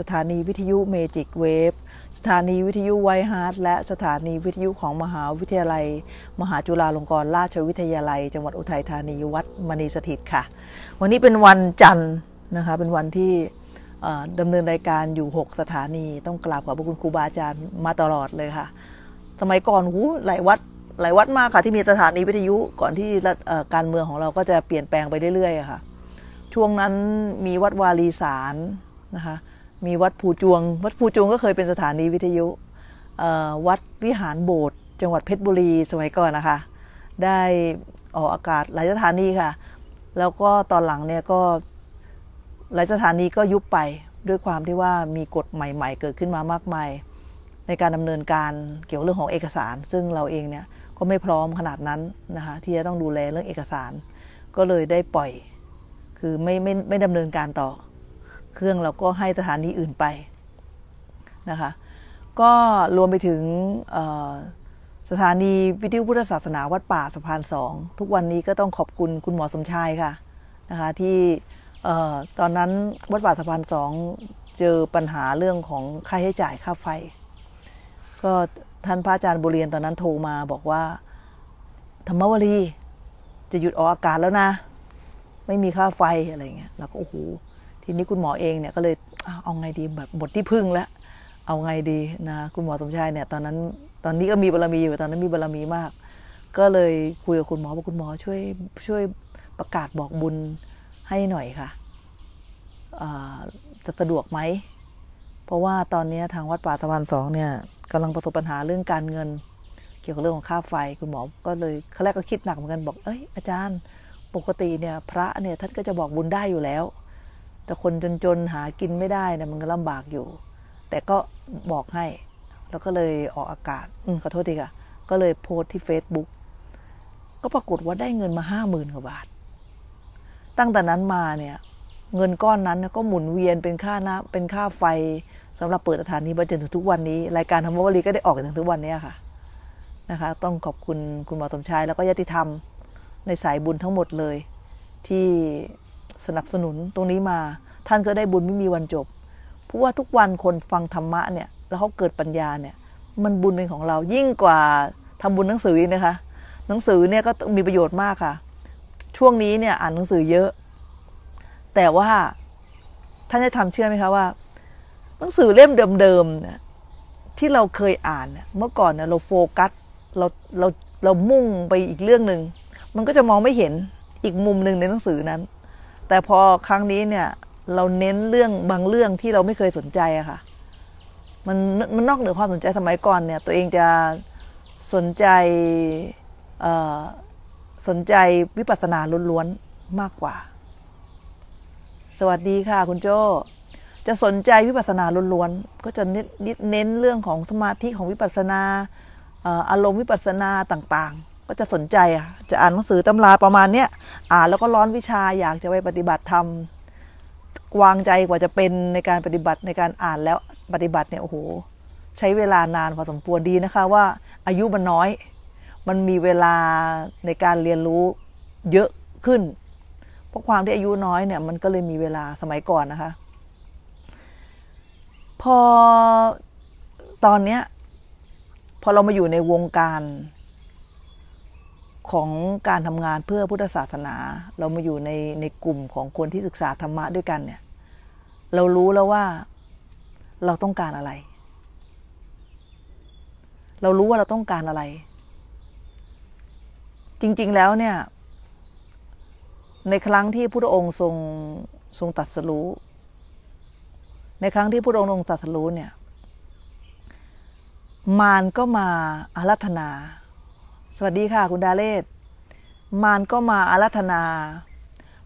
สถานีวิทยุเมจิกเวฟ สถานีวิทยุไวฮาร์ดและสถานีวิทยุของมหาวิทยาลัย มหาจุฬาลงกรณราชวิทยาลัย จังหวัดอุทัยธานีวัดมณีสถิตค่ะ วันนี้เป็นวันจันทร์นะคะ เป็นวันที่ดำเนินรายการอยู่ 6 สถานีต้องกราบขอบคุณครูบาอาจารย์มาตลอดเลยค่ะ สมัยก่อนหูหลายวัดหลายวัดมากค่ะที่มีสถานีวิทยุก่อนที่การเมืองของเราก็จะเปลี่ยนแปลงไปเรื่อยๆค่ะ ช่วงนั้นมีวัดวารีสารนะคะมีวัดภูจวง วัดภูจวง ก็เคยเป็นสถานีวิทยุ วัดวิหารโบสถ์จังหวัดเพชรบุรี สมัยก่อนนะคะ ได้ออกอากาศหลายสถานีค่ะ แล้วก็ตอนหลังเนี่ยก็หลายสถานีก็ยุบไปด้วยความที่ว่ามีกฎใหม่ ๆ เกิดขึ้นมามากมาย ในการดำเนินการเกี่ยวเรื่องของเอกสาร ซึ่งเราเองเนี่ยก็ไม่พร้อมขนาดนั้นนะคะที่จะต้องดูแลเรื่องเอกสาร ก็เลยได้ปล่อย คือไม่ไม่ไม่ดำเนินการต่อเครื่องเราก็ให้สถานีอื่นไป นะคะ ก็รวมไปถึงสถานีวิทยุพุทธศาสนาวัดป่าสะพานสองทุกวันนี้ก็ต้องขอบคุณคุณหมอสมชายค่ะนะคะที่ตอนนั้นวัดป่าสะพานสองเจอปัญหาเรื่องของค่าใช้จ่ายค่าไฟ ก็ท่านพระอาจารย์บุเรียนตอนนั้นโทรมาบอกว่า ธรรมวรี จะหยุดออกอากาศแล้วนะไม่มีค่าไฟอะไรเงี้ยเราก็โอ้โหทีนี้คุณหมอเองเนี่ยก็เลยเอาไงดีแบบหมดที่พึ่งแล้วเอาไงดีนะคุณหมอสมชายเนี่ยตอนนั้นตอนนี้ก็มีบารมีอยู่ตอนนั้นมีบารมีมาก ก็เลยคุยกับคุณหมอบอกคุณหมอช่วยช่วยประกาศบอกบุญให้หน่อยค่ะจะสะดวกไหม เพราะว่าตอนนี้ทางวัดป่าสะพานสองเนี่ยกำลังประสบปัญหาเรื่องการเงิน เกี่ยวกับเรื่องของค่าไฟคุณหมอก็เลยครั้งแรกก็คิดหนักเหมือนกัน บอกเอ้ยอาจารย์ปกติเนี่ยพระเนี่ยท่านก็จะบอกบุญได้อยู่แล้วแต่คนจน ๆ หากินไม่ได้นะมันก็ลำบากอยู่ แต่ก็บอกให้แล้วก็เลยออกอากาศอืมขอโทษทีค่ะ ก็เลยโพสต์ที่ Facebook ก็ปรากฏว่าได้เงินมาห้าหมื่นกว่าบาท ตั้งแต่นั้นมาเนี่ย เงินก้อนนั้นก็หมุนเวียนเป็นค่าน้ำเป็นค่าไฟสำหรับเปิดสถานีมาจนถึงทุกวันนี้ รายการธรรมวลีก็ได้ออกถึงทุกวันนี้ค่ะนะคะต้องขอบคุณคุณหมอสมชายแล้วก็ญาติธรรมในสายบุญทั้งหมดเลย ที่สนับสนุนตรงนี้มา ท่านก็ได้บุญไม่มีวันจบ เพราะว่าทุกวันคนฟังธรรมะเนี่ย แล้วเขาเกิดปัญญาเนี่ย มันบุญเป็นของเรา ยิ่งกว่าทำบุญหนังสือนะคะ หนังสือเนี่ยก็มีประโยชน์มากค่ะ ช่วงนี้เนี่ยอ่านหนังสือเยอะ แต่ว่าท่านจะทำเชื่อไหมคะว่า หนังสือเล่มเดิมๆเนี่ยที่เราเคยอ่าน เมื่อก่อนเนี่ยเราโฟกัส เรา เรา เรามุ่งไปอีกเรื่องหนึ่ง มันก็จะมองไม่เห็นอีกมุมหนึ่งในหนังสือนั้นแต่พอครั้งนี้เนี่ยเราเน้นเรื่องบางเรื่องที่เราไม่เคยสนใจอะค่ะมันมันนอกเหนือความสนใจสมัยก่อนเนี่ยตัวเองจะสนใจสนใจวิปัสสนาล้วนๆ มากกว่า สวัสดีค่ะคุณโจจะสนใจวิปัสสนาล้วนๆ ก็จะเน้นเรื่องของสมาธิของวิปัสสนาอารมณ์วิปัสสนาต่างก็จะสนใจอ่ะจะอ่านหนังสือตำราประมาณเนี้ยอ่านแล้วก็ร้อนวิชาอยากจะไปปฏิบัติธรรมวางใจกว่าจะเป็นในการปฏิบัติในการอ่านแล้วปฏิบัติเนี่ยโอ้โห ใช้เวลานานพอสมควรดีนะคะว่าอายุมันน้อย มันมีเวลาในการเรียนรู้เยอะขึ้น เพราะความที่อายุน้อยเนี่ยมันก็เลยมีเวลาสมัยก่อนนะคะ พอตอนเนี้ยพอเรามาอยู่ในวงการของการทำงานเพื่อพุทธศาสนา เรามาอยู่ในในกลุ่มของคนที่ศึกษาธรรมะด้วยกันเนี่ย เรารู้แล้วว่าเราต้องการอะไร เรารู้ว่าเราต้องการอะไร จริงๆแล้วเนี่ย ในครั้งที่พระองค์ทรงทรงตัดสรู้ในครั้งที่พระองค์ทรงตัดสรู้เนี่ย มารก็มาอารัธนาสวัสดีค่ะ คุณดาเลศมารก็มาอารัธนา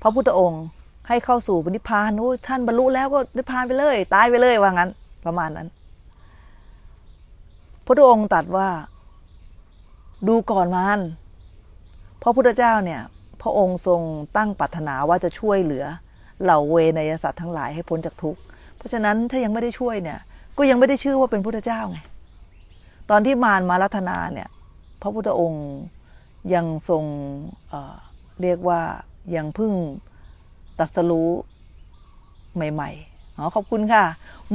พระพุทธองค์ให้เข้าสู่นิพพานโอ้ท่านบรรลุแล้วก็นิพพานไปเลยตายไปเลยว่างั้น ประมาณนั้น พระพุทธองค์ตรัสว่าดูก่อนมารพระพุทธเจ้าเนี่ย พระองค์ทรงตั้งปรารถนาว่าจะช่วยเหลือ เหล่าเวนยสัตว์ทั้งหลายให้พ้นจากทุกข์ เพราะฉะนั้นถ้ายังไม่ได้ช่วยเนี่ย ก็ยังไม่ได้ชื่อว่าเป็นพุทธเจ้าไง ตอนที่มารมารัธนาเนี่ยพระพุทธองค์ยังทรงเเรียกว่ายังพึ่งตัดสรู้ใหม่ๆออขอบคุณค่ะ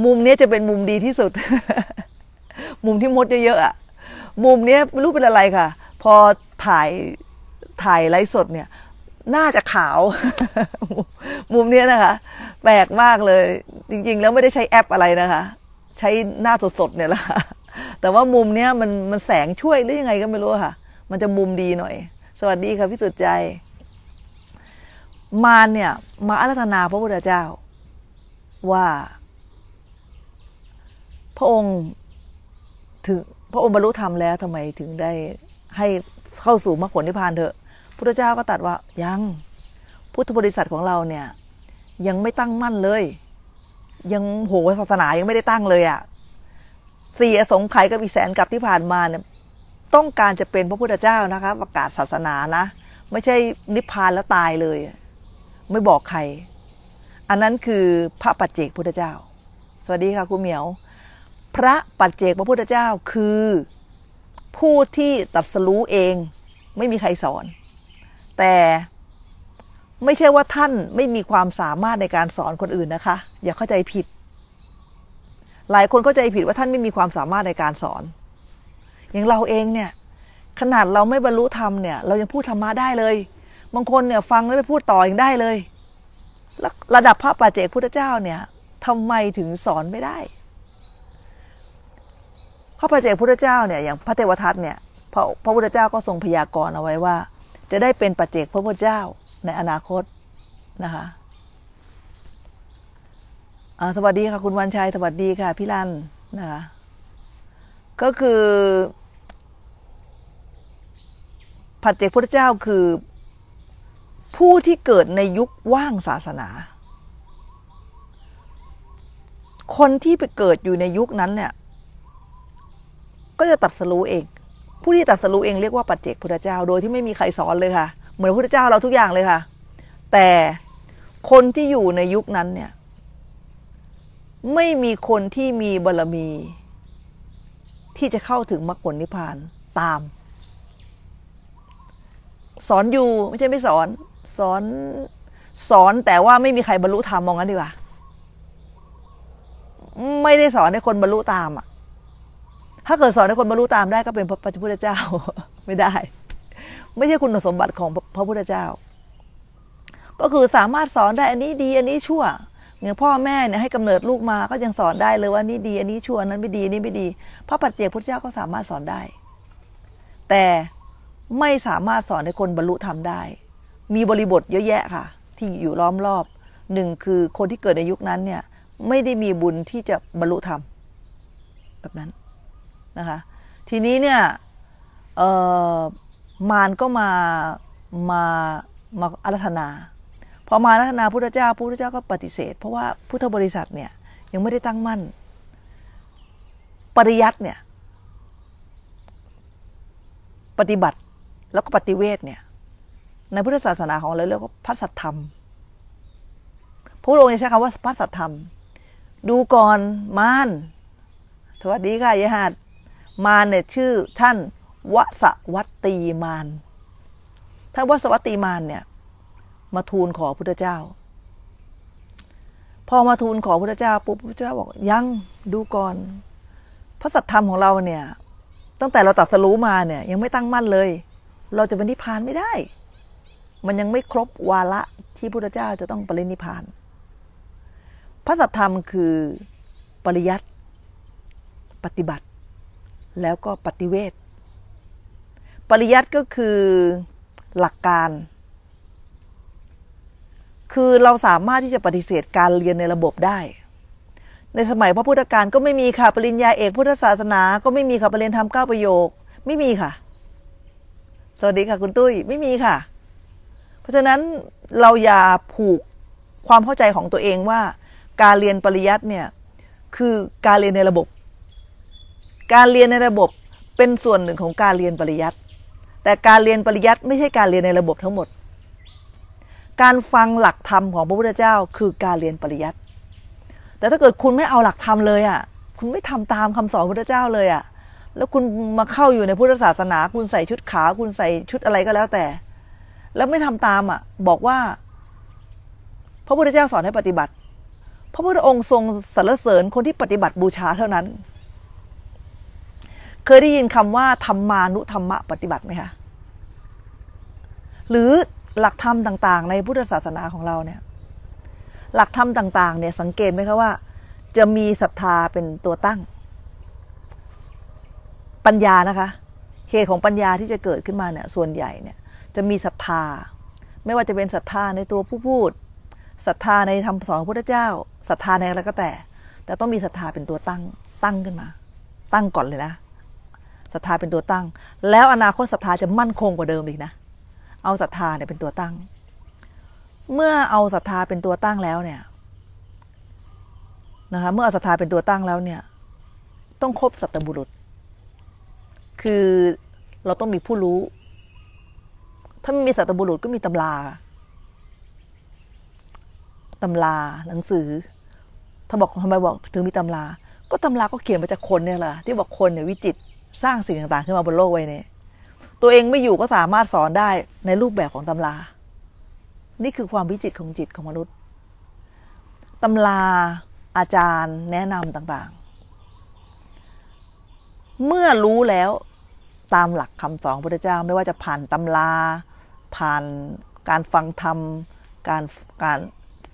มุมนี้จะเป็นมุมดีที่สุด มุมที่มดเยอะๆอะมุมนี้ไม่รู้เป็นอะไรค่ะ พอถ่ายถ่ายไลฟ์สดเนี่ยน่าจะขาวมุมนี้นะคะแปลกมากเลย จริงๆแล้วไม่ได้ใช้แอปอะไรนะคะ ใช้หน้าสดๆเนี่ยแหละแต่ว่ามุมเนี้ยมันมันแสงช่วยหรือยังไงก็ไม่รู้ค่ะ มันจะมุมดีหน่อย สวัสดีค่ะพี่สุดใจ มารเนี่ยมาอารัธนาพระพุทธเจ้าว่า พระองค์ถึงพระองค์บรรลุธรรมแล้วทำไมถึงได้ให้เข้าสู่มรรคผลนิพพานเถอะพุทธเจ้าก็ตัดว่า ยังพุทธบริษัทของเราเนี่ยยังไม่ตั้งมั่นเลย ยังโหศาสนายังไม่ได้ตั้งเลยอะ่ะสี่อสงไขยกับอีแสนกับที่ผ่านมาเนี่ยต้องการจะเป็นพระพุทธเจ้านะคะประกาศศาสนานะ ไม่ใช่นิพพานแล้วตายเลย ไม่บอกใคร อันนั้นคือพระปัจเจกพุทธเจ้า สวัสดีค่ะคุณเหมียว พระปัจเจกพระพุทธเจ้าคือผู้ที่ตัดสรู้เองไม่มีใครสอน แต่ไม่ใช่ว่าท่านไม่มีความสามารถในการสอนคนอื่นนะคะ อย่าเข้าใจผิดหลายคนเข้าใจผิดว่าท่านไม่มีความสามารถในการสอน อย่างเราเองเนี่ย ขนาดเราไม่บรรลุธรรมเนี่ย เรายังพูดธรรมะได้เลย บางคนเนี่ยฟังแล้วไปพูดต่ออยังได้เลยแล้วระดับพระป่าเจกพุทธเจ้าเนี่ยทำไมถึงสอนไม่ได้พระป่าเจกพุทธเจ้าเนี่ย อย่างพระเทวทัตเนี่ยพระพระพุทธเจ้าก็ทรงพยากรณ์เอาไว้ว่า จะได้เป็นปัจเจกพระพุทธเจ้าในอนาคตนะคะสวัสดีค่ะ คุณวันชัยสวัสดีค่ะ พี่ลันนะคะก็คือผัดเจกพระเจ้าคือ ผู้ที่เกิดในยุคว่างศาสนา คนที่ไปเกิดอยู่ในยุคนั้นเนี่ย ก็จะตัดสรู้เองผู้ที่ตัดสรู้เองเรียกว่าปัจเจกพุทธเจ้าโดยที่ไม่มีใครสอนเลยค่ะ เหมือนพุทธเจ้าเราทุกอย่างเลยค่ะ แต่คนที่อยู่ในยุคนั้นเนี่ยไม่มีคนที่มีบารมี ที่จะเข้าถึงมรรคผลนิพพานตาม สอนอยู่ไม่ใช่ไม่สอน สอนสอนแต่ว่าไม่มีใครบรรลุธรรมมองกันดีกว่า ไม่ได้สอนให้คนบรรลุตามอ่ะ ถ้าเกิดสอนให้คนบรรลุตามได้ก็เป็นพระพุทธเจ้า ไม่ได้ ไม่ใช่คุณสมบัติของพระพุทธเจ้า ก็คือสามารถสอนได้ อันนี้ดีอันนี้ชั่วเนี่ยพ่อแม่เนี่ยให้กำเนิดลูกมาก็ยังสอนได้เลย ว่านี่ดีอันนี้ชั่วนั้นไม่ดีนี่ไม่ดีพระปัจเจกพุทธเจ้าก็สามารถสอนได้ แต่ไม่สามารถสอนให้คนบรรลุธรรมได้ มีบริบทเยอะแยะค่ะ ที่อยู่ล้อมรอบหนึ่งคือคนที่เกิดในยุคนั้นเนี่ย ไม่ได้มีบุญที่จะบรรลุธรรมแบบนั้นนะคะ ทีนี้เนี่ยมารก็มามามาอารัธนาพอมาลักนาพุทธเจ้าพุทธเจ้าก็ปฏิเสธ เพราะว่าพุทธบริษัทเนี่ยยังไม่ได้ตั้งมั่นปริยัติเนี่ย ปฏิบัติแล้วก็ปฏิเวทเนี่ย ในพุทธศาสนาของเราเรียกว่าพัสสัตธรรมพระองค์ใช้คำว่าพัสสัตธรรมดูก่อนมานสวัสดีค่ะยาหัดมานเนี่ยชื่อท่านวสวัตตีมานท่านวสวัตตีมานเนี่ยมาทูลขอพุทธเจ้า พอมาทูลขอพุทธเจ้าปุ๊บพุทธเจ้าบอกยังดูก่อน พระสัทธรรมของเราเนี่ย ตั้งแต่เราตัดสรู้มาเนี่ย ยังไม่ตั้งมั่นเลย เราจะเป็นนิพพานไม่ได้ มันยังไม่ครบวาระที่พุทธเจ้าจะต้องปรินิพพาน พระสัทธรรมคือปริยัติปฏิบัติ แล้วก็ปฏิเวทปริยัติก็คือหลักการคือเราสามารถที่จะปฏิเสธการเรียนในระบบได้ ในสมัยพระพุทธการก็ไม่มีค่ะ ปริญญาเอกพุทธศาสนา ก็ไม่มีค่ะ ปริญญาธรรมเก้าประโยคไม่มีค่ะสวัสดีค่ะคุณตุ้ยไม่มีค่ะ เพราะฉะนั้นเราอย่าผูกความเข้าใจของตัวเองว่า การเรียนปริยัติเนี่ยคือการเรียนในระบบ การเรียนในระบบเป็นส่วนหนึ่งของการเรียนปริยัติแต่การเรียนปริยัติไม่ใช่การเรียนในระบบทั้งหมดการฟังหลักธรรมของพระพุทธเจ้าคือการเรียนปริยัติแต่ถ้าเกิดคุณไม่เอาหลักธรรมเลยอ่ะ คุณไม่ทำตามคำสอนพระพุทธเจ้าเลยอ่ะ แล้วคุณมาเข้าอยู่ในพุทธศาสนา คุณใส่ชุดขาวคุณใส่ชุดอะไรก็แล้วแต่ แล้วไม่ทำตามอ่ะ บอกว่าพระพุทธเจ้าสอนให้ปฏิบัติ พระพุทธองค์ทรงสรรเสริญคนที่ปฏิบัติบูชาเท่านั้น เคยได้ยินคำว่าธรรมานุธรรมะปฏิบัติไหมคะ หรือหลักธรรมต่างๆ ในพุทธศาสนาของเราเนี่ย หลักธรรมต่างๆเนี่ยสังเกตไหมคะว่า จะมีศรัทธาเป็นตัวตั้ง ปัญญานะคะ เหตุของปัญญาที่จะเกิดขึ้นมาเนี่ย ส่วนใหญ่เนี่ยจะมีศรัทธา ไม่ว่าจะเป็นศรัทธาในตัวผู้พูดศรัทธาในธรรมสอนพระพุทธเจ้าศรัทธาในอะไรก็แต่ แต่ต้องมีศรัทธาเป็นตัวตั้งตั้งขึ้นมา ตั้งก่อนเลยนะศรัทธาเป็นตัวตั้ง แล้วอนาคตศรัทธาจะมั่นคงกว่าเดิมอีกนะเอาศรัทธาเนี่ยเป็นตัวตั้ง เมื่อเอาศรัทธาเป็นตัวตั้งแล้วเนี่ยนะคะเมื่อเอาศรัทธาเป็นตัวตั้งแล้วเนี่ย ต้องครบสัตบุรุษ คือเราต้องมีผู้รู้ ถ้าไม่มีสัตบุรุษก็มีตำราตำราหนังสือถ้าบอกทำไมบอกถึงมีตำรา ก็ตำราก็เขียนมาจากคนเนี่ยแหละที่บอกคนเนี่ยวิจิตสร้างสิ่งต่างๆขึ้นมาบนโลกไว้เนี่ยตัวเองไม่อยู่ก็สามารถสอนได้ในรูปแบบของตำรา นี่คือความวิจิตของจิตของมนุษย์ ตำรา อาจารย์ แนะนำต่างๆ เมื่อรู้แล้วตามหลักคำสอนพระเจ้า ไม่ว่าจะผ่านตำราผ่านการฟังธรรม การการ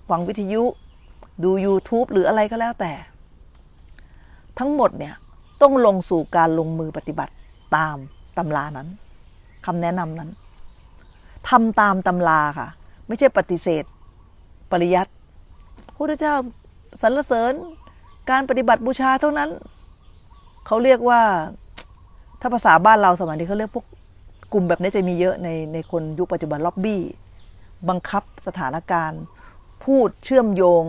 ฟังวิทยุ ดู YouTube หรืออะไรก็แล้วแต่ ทั้งหมดเนี่ย ต้องลงสู่การลงมือปฏิบัติตามตำรานั้นคำแนะนำนั้นทำตามตำราค่ะ ไม่ใช่ปฏิเสธ ปริยัติพุทธเจ้าสรรเสริญการปฏิบัติบูชาเท่านั้น เขาเรียกว่า ถ้าภาษาบ้านเราสมัยนี้เขาเรียกพวกกลุ่มแบบนี้จะมีเยอะในในคนยุคปัจจุบันล็อบบี้ บังคับสถานการณ์ พูดเชื่อมโยง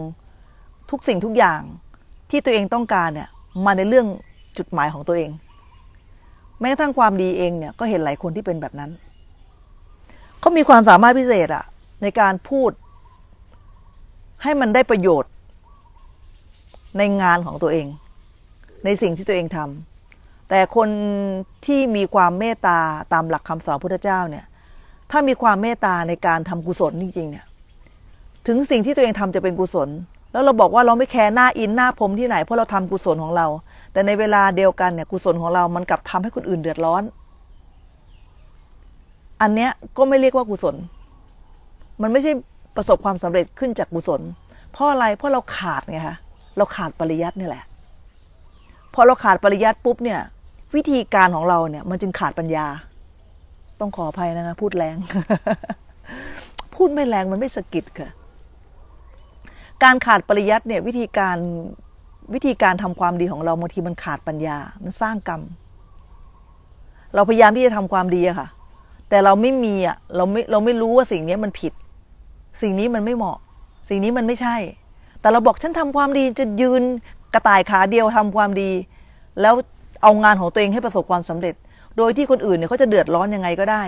ทุกสิ่งทุกอย่างที่ตัวเองต้องการเนี่ยมาในเรื่องจุดหมายของตัวเองแม้กระทั่งความดีเองเนี่ยก็เห็นหลายคนที่เป็นแบบนั้นเขามีความสามารถพิเศษอะในการพูดให้มันได้ประโยชน์ในงานของตัวเอง ในสิ่งที่ตัวเองทำแต่คนที่มีความเมตตาตามหลักคำสอนพุทธเจ้าเนี่ย ถ้ามีความเมตตาในการทำกุศลจริงๆเนี่ย ถึงสิ่งที่ตัวเองทำจะเป็นกุศล แล้วเราบอกว่าเราไม่แคร์หน้าอินหน้าพรมที่ไหนเพราะเราทำกุศลของเราแต่ในเวลาเดียวกันเนี่ย กุศลของเรามันกลับทำให้คนอื่นเดือดร้อน อันเนี้ยก็ไม่เรียกว่ากุศล มันไม่ใช่ประสบความสำเร็จขึ้นจากกุศล เพราะอะไร เพราะเราขาดไงคะเราขาดปริยัตินี่แหละพอเราขาดปริยัติปุ๊บเนี่ย วิธีการของเราเนี่ย มันจึงขาดปัญญา ต้องขออภัยนะคะ พูดแรง พูดไม่แรงมันไม่สะกิดค่ะ การขาดปริยัติเนี่ย วิธีการวิธีการทำความดีของเราบางทีมันขาดปัญญา มันสร้างกรรม เราพยายามที่จะทำความดีอะค่ะ แต่เราไม่มีอะเราไม่ เราไม่รู้ว่าสิ่งนี้มันผิด สิ่งนี้มันไม่เหมาะ สิ่งนี้มันไม่ใช่ แต่เราบอกฉันทำความดีจะยืนกระต่ายขาเดียวทำความดี แล้วเอางานของตัวเองให้ประสบความสำเร็จ โดยที่คนอื่นเนี่ยเขาจะเดือดร้อนยังไงก็ได้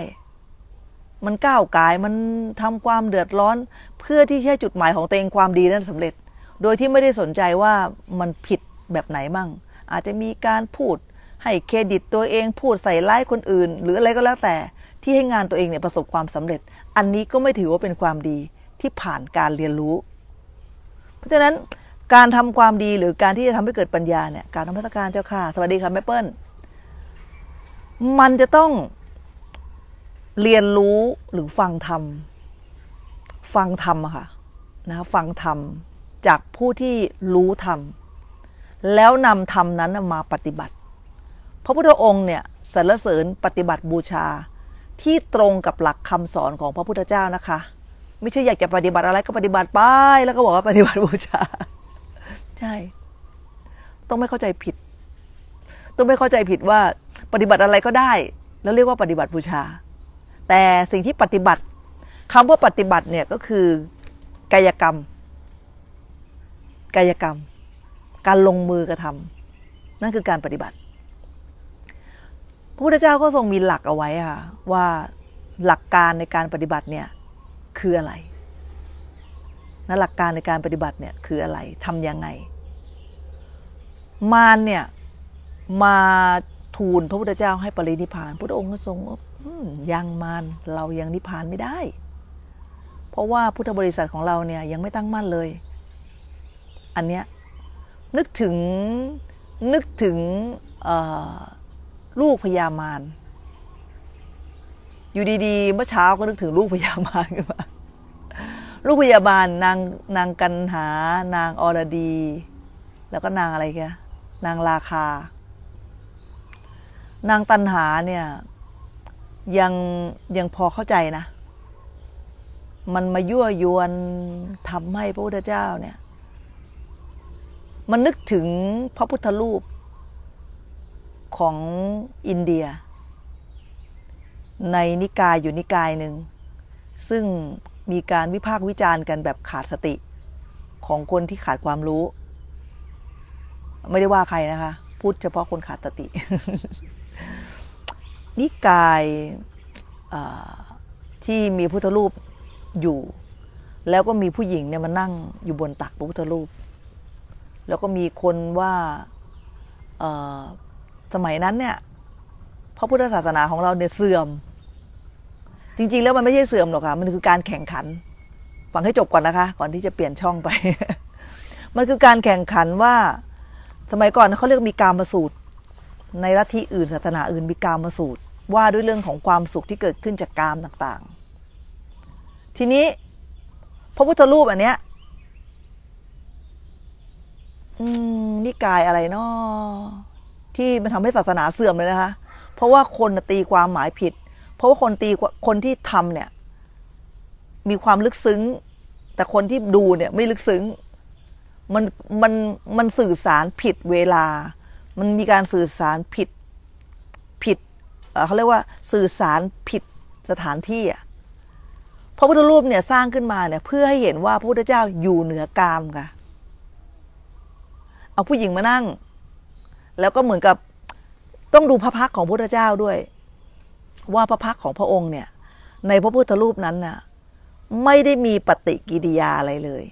มันก้าวกายมันทำความเดือดร้อน เพื่อที่จะให้จุดหมายของตัวเองความดีนั้นสำเร็จโดยที่ไม่ได้สนใจว่ามันผิดแบบไหนมั่ง อาจจะมีการพูดให้เครดิตตัวเอง พูดใส่ร้ายคนอื่น หรืออะไรก็แล้วแต่ ที่ให้งานตัวเองเนี่ยประสบความสำเร็จ อันนี้ก็ไม่ถือว่าเป็นความดีที่ผ่านการเรียนรู้ เพราะฉะนั้นการทำความดีหรือการที่จะทำให้เกิดปัญญาเนี่ยการทำพัธการเจ้าค่ะสวัสดีค่ะแม่เปิ้ลมันจะต้องเรียนรู้หรือฟังธรรมฟังธรรมค่ะนะฟังธรรมจากผู้ที่รู้ธรรม แล้วนำธรรมนั้นมาปฏิบัติ พระพุทธองค์เนี่ยสรรเสริญปฏิบัติบูชา ที่ตรงกับหลักคำสอนของพระพุทธเจ้านะคะ ไม่ใช่อยากจะปฏิบัติอะไรก็ปฏิบัติไปแล้วก็บอกว่าปฏิบัติบูชา ใช่ ต้องไม่เข้าใจผิด ต้องไม่เข้าใจผิดว่าปฏิบัติอะไรก็ได้แล้วเรียกว่าปฏิบัติบูชา แต่สิ่งที่ปฏิบัติคำว่าปฏิบัติเนี่ยก็คือกายกรรมกายกรรมการลงมือกระทำนั่นคือการปฏิบัติพระพุทธเจ้าก็ทรงมีหลักเอาไว้ค่ะว่าหลักการในการปฏิบัติเนี่ยคืออะไรนะหลักการในการปฏิบัติเนี่ยคืออะไรทำยังไง มารเนี่ยมาทูลพระพุทธเจ้าให้ปรินิพานพระองค์ก็ทรงยังมารเรายังนิพานไม่ได้ เพราะว่าพุทธบริษัทของเราเนี่ยยังไม่ตั้งมั่นเลยอันเนี้ยนึกถึงนึกถึงลูกพญามารอยู่ดีๆ เมื่อเช้าก็นึกถึงลูกพญามารขึ้นมาลูกพยาบาลนางนางกันหา นางอรดี แล้วก็นางอะไรกันนางราคา นางตันหาเนี่ยยังยังพอเข้าใจนะ มันมายั่วยวนทำให้พระพุทธเจ้าเนี่ยมันนึกถึงพระพุทธรูปของอินเดีย ในนิกายอยู่นิกายหนึ่งซึ่งมีการวิพากษ์วิจารณ์กันแบบขาดสติ ของคนที่ขาดความรู้ ไม่ได้ว่าใคร นะคะ พูดเฉพาะคนขาดสติ นิกายที่มีพุทธรูป อยู่ แล้วก็มีผู้หญิง เนี่ย มานั่งอยู่บนตักพระพุทธรูปแล้วก็มีคนว่าสมัยนั้นเนี่ย พระพุทธศาสนาของเราเนี่ย เสื่อม จริงๆ แล้วมันไม่ใช่เสื่อมหรอกค่ะ มันคือการแข่งขันฟังให้จบก่อนนะคะ ก่อนที่จะเปลี่ยนช่องไป มันคือการแข่งขันว่า สมัยก่อนเขาเรียกมีการมาสูตร ในลัทธิอื่นศาสนาอื่นมีการมาสูตร ว่าด้วยเรื่องของความสุขที่เกิดขึ้นจากกามต่างๆ ทีนี้ พระพุทธรูปอันเนี้ยอืมนิกายอะไรเนาะที่มันทำให้ศาสนาเสื่อมเลยนะคะเพราะว่าคนตีความหมายผิด เพราะว่าคนตีคนที่ทำเนี่ย มีความลึกซึ้งแต่คนที่ดูเนี่ยไม่ลึกซึ้งมันมันมันสื่อสารผิดเวลา มันมีการสื่อสารผิดผิดเขาเรียกว่าสื่อสารผิดสถานที่อ่ะพระพุทธรูปเนี่ยสร้างขึ้นมาเนี่ย เพื่อให้เห็นว่าพระพุทธเจ้าอยู่เหนือกามค่ะเอาผู้หญิงมานั่ง แล้วก็เหมือนกับต้องดูพระพักของพระเจ้าด้วย ว่าพระพักของพระองค์เนี่ย ในพระพุทธรูปนั้นน่ะไม่ได้มีปฏิกิริยาอะไรเลย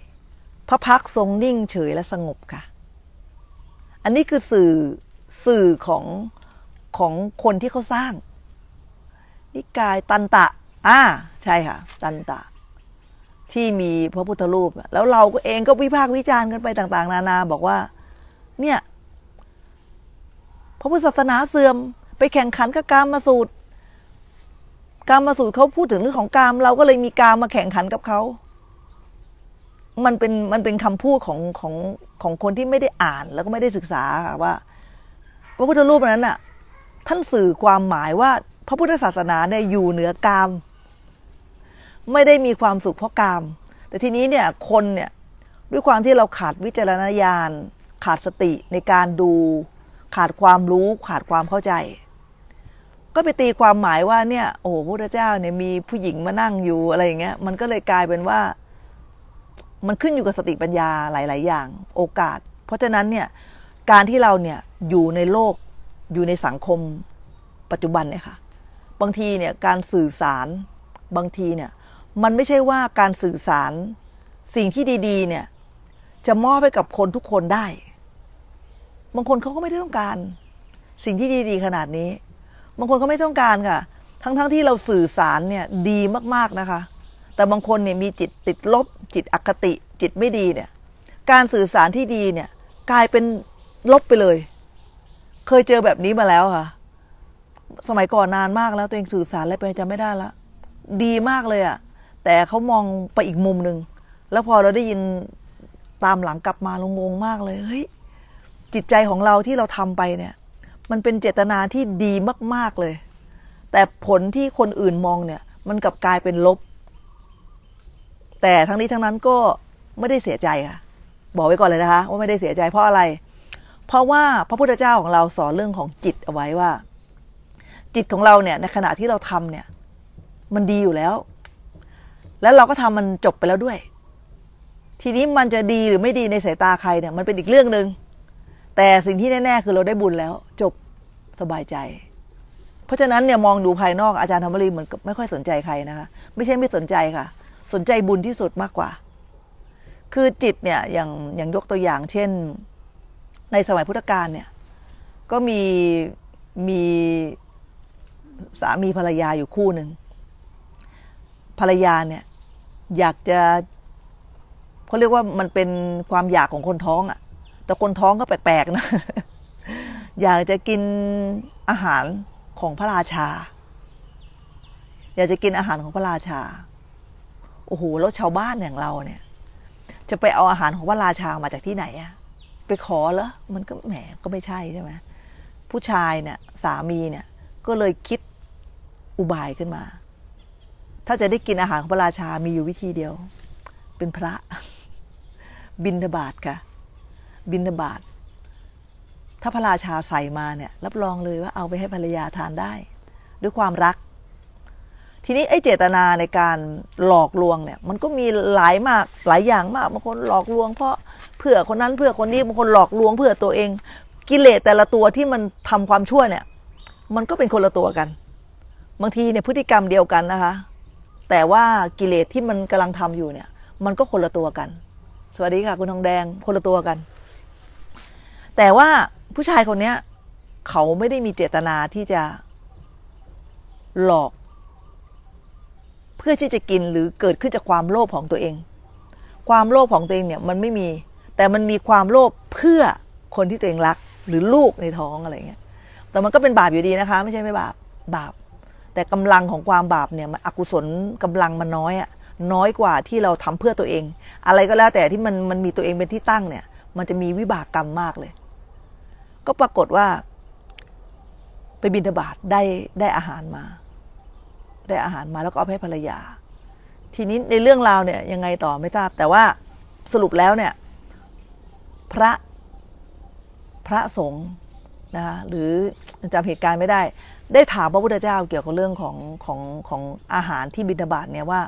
พระพักทรงนิ่งเฉยและสงบค่ะ อันนี้คือสื่อสื่อของของคนที่เขาสร้าง นิกายตันตะอ่าใช่ค่ะ ตันตะ ที่มีพระพุทธรูปแล้วเราก็เองก็วิพากษ์วิจารณ์กันไปต่างๆ นานาบอกว่าเนี่ย พระพุทธศาสนาเสื่อมไปแข่งขันกับกามมาสูตร กามมาสูตรเขาพูดถึงเรื่องของกามเราก็เลยมีกาม มาแข่งขันกับเขา มันเป็นมันเป็นคำพูดของของของคนที่ไม่ได้อ่านแล้วก็ไม่ได้ศึกษาว่า พระพุทธรูปนั้นน่ะ ท่านสื่อความหมายว่า พระพุทธศาสนาเนี่ยอยู่เหนือกาม ไม่ได้มีความสุขเพราะกามแต่ทีนี้เนี่ย คนเนี่ยด้วยความที่เราขาดวิจารณญาณขาดสติในการดูขาดความรู้ขาดความเข้าใจ ก็ไปตีความหมายว่าเนี่ยโอ้พระเจ้าเนี่ยมีผู้หญิงมานั่งอยู่อะไรอย่างเงี้ยมันก็เลยกลายเป็นว่ามันขึ้นอยู่กับสติปัญญาหลาย ๆ อย่างโอกาส เพราะฉะนั้นเนี่ยการที่เราเนี่ยอยู่ในโลกอยู่ในสังคมปัจจุบันเนี่ยค่ะ บางทีเนี่ยการสื่อสารบางทีเนี่ยมันไม่ใช่ว่าการสื่อสารสิ่งที่ดีๆเนี่ยจะมอบให้กับคนทุกคนได้บางคนเขาก็ไม่ได้ต้องการ สิ่งที่ดีๆ ขนาดนี้ บางคนเขาไม่ต้องการค่ะ ทั้งๆทที่เราสื่อสารเนี่ยดีมากๆ นะคะ แต่บางคนเนี่ยมีจิตติดลบจิตอคติจิตไม่ดีเนี่ย การสื่อสารที่ดีเนี่ย กลายเป็นลบไปเลย เคยเจอแบบนี้มาแล้วค่ะ สมัยก่อนนานมากแล้วตัวเองสื่อสารอะไรไปจำไม่ได้ละ ดีมากเลยอะ่ะแต่เขามองไปอีกมุมหนึ่งแล้วพอเราได้ยินตามหลังกลับมาลงงงมากเลย เฮ้ยจิตใจของเราที่เราทำไปเนี่ย มันเป็นเจตนาที่ดีมาก ๆเลย แต่ผลที่คนอื่นมองเนี่ย มันกลับกลายเป็นลบ แต่ทั้งนี้ทั้งนั้นก็ไม่ได้เสียใจค่ะ บอกไว้ก่อนเลยนะคะ ว่าไม่ได้เสียใจเพราะอะไร เพราะว่าพระพุทธเจ้าของเราสอนเรื่องของจิตเอาไว้ว่า จิตของเราเนี่ย ในขณะที่เราทำเนี่ย มันดีอยู่แล้ว แล้วเราก็ทำมันจบไปแล้วด้วย ทีนี้มันจะดีหรือไม่ดีในสายตาใครเนี่ย มันเป็นอีกเรื่องหนึ่งแต่สิ่งที่แน่ๆ คือเราได้บุญแล้ว จบสบายใจ เพราะฉะนั้นเนี่ยมองดูภายนอกอาจารย์ธรรมรีเหมือนกับไม่ค่อยสนใจใครนะคะไม่ใช่ไม่สนใจค่ะ สนใจบุญที่สุดมากกว่า คือจิตเนี่ยอย่างอย่างยกตัวอย่าง เช่นในสมัยพุทธกาลเนี่ย ก็มีมีสามีภรรยาอยู่คู่หนึ่งภรรยาเนี่ยอยากจะเขาเรียกว่ามันเป็นความอยากของคนท้องอะ่ะแต่คนท้องก็แปลกๆนะอยากจะกินอาหารของพระราชา อยากจะกินอาหารของพระราชา โอ้โหแล้วชาวบ้านอย่างเราเนี่ย จะไปเอาอาหารของพระราชามาจากที่ไหนอะไปขอเหรอมันก็แหม ก็ไม่ใช่ใช่ไหมผู้ชายเนี่ยสามีเนี่ย ก็เลยคิดอุบายขึ้นมา ถ้าจะได้กินอาหารของพระราชามีอยู่วิธีเดียว เป็นพระบินทบาทค่ะบินบาท ถ้าพระราชาใส่มาเนี่ยรับรองเลยว่าเอาไปให้ภรรยาทานได้ด้วยความรัก ทีนี้ไอ้เจตนาในการหลอกลวงเนี่ยมันก็มีหลายมากหลายอย่างมากบางคนหลอกลวง เพราะเพื่อคนนั้นเพื่อคนนี้บางคนหลอกลวง เพื่อตัวเอง กิเลสแต่ละตัวที่มันทำความชั่วเนี่ยมันก็เป็นคนละตัวกัน บางทีเนี่ยพฤติกรรมเดียวกันนะคะ แต่ว่ากิเลสที่มันกำลังทำอยู่เนี่ย มันก็คนละตัวกัน สวัสดีค่ะคุณทองแดงคนละตัวกันแต่ว่าผู้ชายคนเนี้ยเขาไม่ได้มีเจตนาที่จะหลอก เพื่อที่จะกินหรือเกิดขึ้นจากความโลภของตัวเอง ความโลภของตัวเองเนี่ยมันไม่มี แต่มันมีความโลภเพื่อคนที่ตัวเองรัก หรือลูกในท้องอะไรเงี้ยแต่มันก็เป็นบาปอยู่ดีนะคะ ไม่ใช่ไม่บาปบาปแต่กำลังของความบาปเนี่ยมันอกุศลกำลังมันน้อยอะน้อยกว่าที่เราทำเพื่อตัวเอง อะไรก็แล้วแต่ที่มันมันมีตัวเองเป็นที่ตั้งเนี่ย มันจะมีวิบากกรรมมากเลยก็ปรากฏว่าไปบินทบาทได้ได้อาหารมา ได้อาหารมาแล้วก็เอาให้ภรรยา ทีนี้ในเรื่องราวเนี่ยยังไงต่อไม่ทราบ แต่ว่าสรุปแล้วเนี่ย พระพระสงฆ์นะคะหรือจำเหตุการณ์ไม่ได้ ได้ถามพระพุทธเจ้าเกี่ยวกับเรื่องของของของอาหารที่บิณฑบาตเนี่ยว่า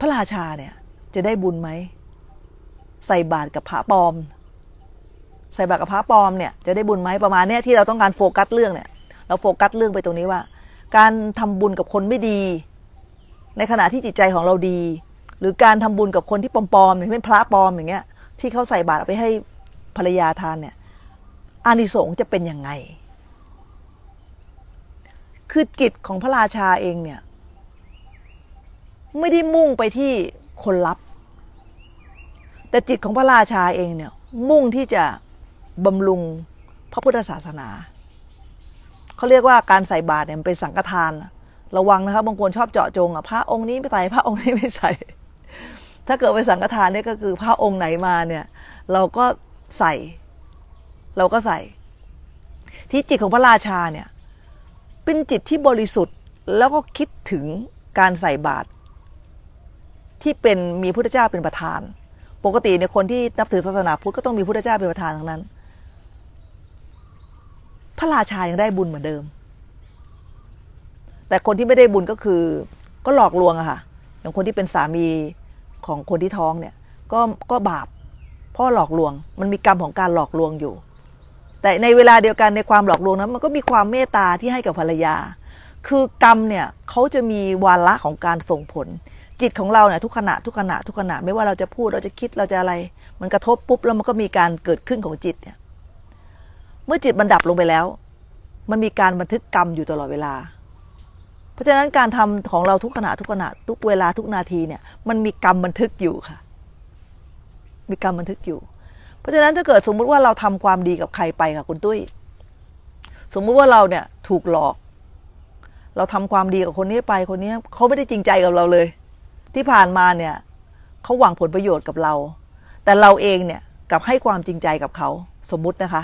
พระราชาเนี่ยจะได้บุญไหมใส่บาตรกับพระปลอมใส่บาตรกับพระปลอมเนี่ยจะได้บุญไหมประมาณเนี้ยที่เราต้องการโฟกัสเรื่องเนี่ย เราโฟกัสเรื่องไปตรงนี้ว่า การทำบุญกับคนไม่ดี ในขณะที่จิตใจของเราดี หรือการทำบุญกับคนที่ปลอมๆอย่างเช่นพระปลอมอย่างเงี้ยที่เขาใส่บาตรไปให้ภรรยาทานเนี่ยอานิสงส์จะเป็นยังไง คือจิตของพระราชาเองเนี่ย ไม่ได้มุ่งไปที่คนรับแต่จิตของพระราชาเองเนี่ยมุ่งที่จะบำรุงพระพุทธศาสนา เขาเรียกว่าการใส่บาตรเนี่ยมันเป็นสังฆทานระวังนะคะบางคนชอบเจาะจงอ่ะพระองค์นี้ไม่ใส่พระองค์นี้ไม่ใส่ ถ้าเกิดไปสังฆทานเนี่ยก็คือพระองค์ไหนมาเนี่ยเราก็ใส่เราก็ใส่ที่จิตของพระราชาเนี่ยเป็นจิตที่บริสุทธิ์แล้วก็คิดถึงการใส่บาตรที่เป็นมีพุทธเจ้าเป็นประธาน ปกติเนี่ยคนที่นับถือศาสนาพุทธก็ต้องมีพุทธเจ้าเป็นประธานทั้งนั้นพระราชายังได้บุญเหมือนเดิม แต่คนที่ไม่ได้บุญก็คือ ก็หลอกลวงอะค่ะ อย่างคนที่เป็นสามีของคนที่ท้องเนี่ย ก็ก็บาปพ่อหลอกลวง มันมีกรรมของการหลอกลวงอยู่ แต่ในเวลาเดียวกันในความหลอกลวงนั้นมันก็มีความเมตตาที่ให้กับภรรยา คือกรรมเนี่ยเขาจะมีวาระของการส่งผล จิตของเราเนี่ยทุกขณะทุกขณะ ทุกขณะไม่ว่าเราจะพูดเราจะคิดเราจะอะไร มันกระทบปุ๊บแล้วมันก็มีการเกิดขึ้นของจิตเนี่ยเมื่อจิต มันดับลงไปแล้ว มันมีการบันทึกกรรมอยู่ตลอดเวลา เพราะฉะนั้นการทำของเราทุกขณะทุกขณะทุกเวลาทุกนาทีเนี่ย มันมีกรรมบันทึกอยู่ค่ะ มีกรรมบันทึกอยู่ เพราะฉะนั้นถ้าเกิดสมมุติว่าเราทำความดีกับใครไปค่ะคุณตุ้ยสมมุติว่าเราเนี่ยถูกหลอก เราทำความดีกับคนนี้ไปคนนี้เขาไม่ได้จริงใจกับเราเลย ที่ผ่านมาเนี่ย เขาหวังผลประโยชน์กับเรา แต่เราเองเนี่ยกับให้ความจริงใจกับเขา สมมุตินะคะ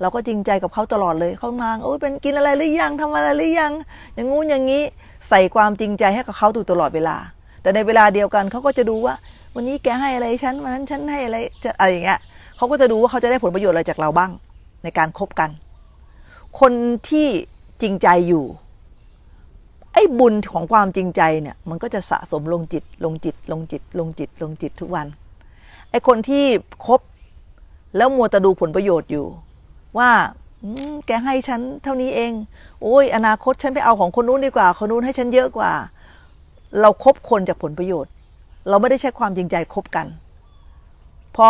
เราก็จริงใจกับเขาตลอดเลย เขามาโอ้ยเป็นกินอะไรหรือยังทำอะไรหรือยัง อย่างงู้นอย่างนี้ ใส่ความจริงใจให้กับเขาตลอดเวลา แต่ในเวลาเดียวกันเขาก็จะดูว่า วันนี้แกให้อะไรฉัน วันนั้นฉันให้อะไรจะอะไรอย่างเงี้ยเขาก็จะดูว่าเขาจะได้ผลประโยชน์อะไรจากเราบ้าง ในการคบกัน คนที่จริงใจอยู่ ไอ้บุญของความจริงใจเนี่ย มันก็จะสะสมลงจิต ลงจิต ลงจิต ลงจิตลงจิตทุกวัน ไอ้คนที่คบ แล้วมัวแต่ดูผลประโยชน์อยู่ว่าแกให้ฉันเท่านี้เอง โอ้ยอนาคตฉันไปเอาของคนนู้นดีกว่า คนนู้นให้ฉันเยอะกว่า เราครบคนจากผลประโยชน์ เราไม่ได้ใช้ความจริงใจคบกัน พอ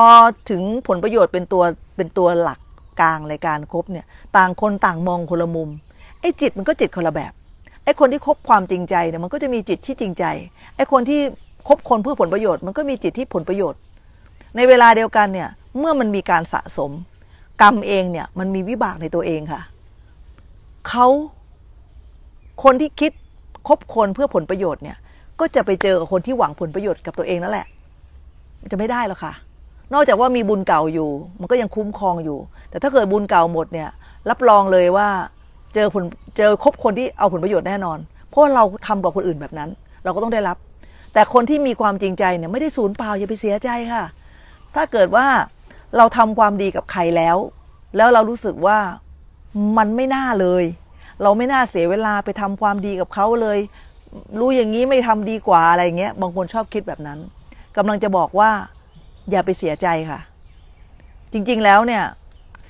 ถึงผลประโยชน์เป็นตัวเป็นตัวหลักกลางในการครบเนี่ย ต่างคนต่างมองคนละมุม ไอ้จิตมันก็จิตคนละแบบ ไอ้คนที่คบความจริงใจเนี่ยมันก็จะมีจิตที่จริงใจ ไอ้คนที่คบคนเพื่อผลประโยชน์ มันก็มีจิตที่ผลประโยชน์ ในเวลาเดียวกันเนี่ยเมื่อมันมีการสะสมกรรมเองเนี่ยมันมีวิบากในตัวเองค่ะเขาคนที่คิดคบคนเพื่อผลประโยชน์เนี่ย ก็จะไปเจอคนที่หวังผลประโยชน์กับตัวเองนั่นแหละจะไม่ได้หรอกค่ะ นอกจากว่ามีบุญเก่าอยู่มันก็ยังคุ้มครองอยู่ แต่ถ้าเกิดบุญเก่าหมดเนี่ย รับรองเลยว่าเจอผลเจอคบคนที่เอาผลประโยชน์แน่นอน เพราะเราทำกับคนอื่นแบบนั้น เราก็ต้องได้รับ แต่คนที่มีความจริงใจเนี่ยไม่ได้สูญเปล่าอย่าไปเสียใจค่ะ ถ้าเกิดว่าเราทำความดีกับใครแล้ว แล้วเรารู้สึกว่ามันไม่น่าเลย เราไม่น่าเสียเวลาไปทำความดีกับเขาเลย รู้อย่างนี้ไม่ทำดีกว่าอะไรเงี้ยบางคนชอบคิดแบบนั้นกำลังจะบอกว่าอย่าไปเสียใจค่ะ จริงๆแล้วเนี่ย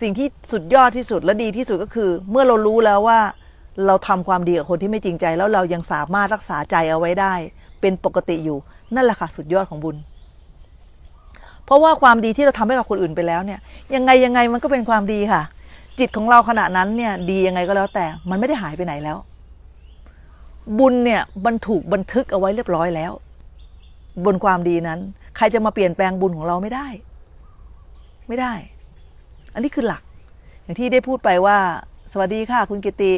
สิ่งที่สุดยอดที่สุดและดีที่สุดก็คือ เมื่อเรารู้แล้วว่าเราทำความดีกับคนที่ไม่จริงใจแล้วเรายังสามารถรักษาใจเอาไว้ได้ เป็นปกติอยู่นั่นแหละค่ะสุดยอดของบุญเพราะว่าความดีที่เราทำให้กับคนอื่นไปแล้วเนี่ย ยังไงยังไงมันก็เป็นความดีค่ะ จิตของเราขณะนั้นเนี่ยดียังไงก็แล้วแต่มันไม่ได้หายไปไหนแล้ว บุญเนี่ยมันถูก บันทึกเอาไว้เรียบร้อยแล้ว บนความดีนั้น ใครจะมาเปลี่ยนแปลงบุญของเราไม่ได้ ไม่ได้ อันนี้คือหลัก อย่างที่ได้พูดไปว่า สวัสดีค่ะ คุณกิติ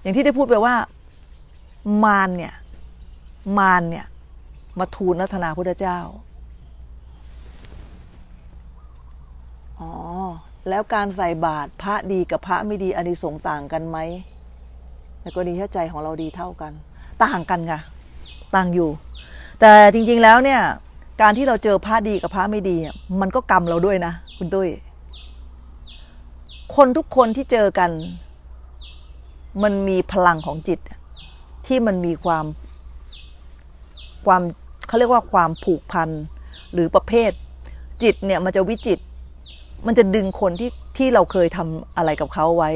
อย่างที่ได้พูดไปว่า มารเนี่ย มารเนี่ย มาทูลรัตนาพุทธเจ้าอ๋อ แล้วการใส่บาตรพระดีกับพระไม่ดีอันนี้สงต่างกันไหมในกรณีที่ใจของเราดีเท่ากันต่างกันค่ะต่างอยู่ แต่จริงๆแล้วเนี่ยการที่เราเจอพระดีกับพระไม่ดี มันก็กรรมเราด้วยนะคุณตุ้ยคนทุกคนที่เจอกัน มันมีพลังของจิต ที่มันมีความความเขาเรียกว่าความผูกพันหรือประเภทจิตเนี่ยมันจะวิจิตมันจะดึงคนที่ที่เราเคยทำอะไรกับเขาไว้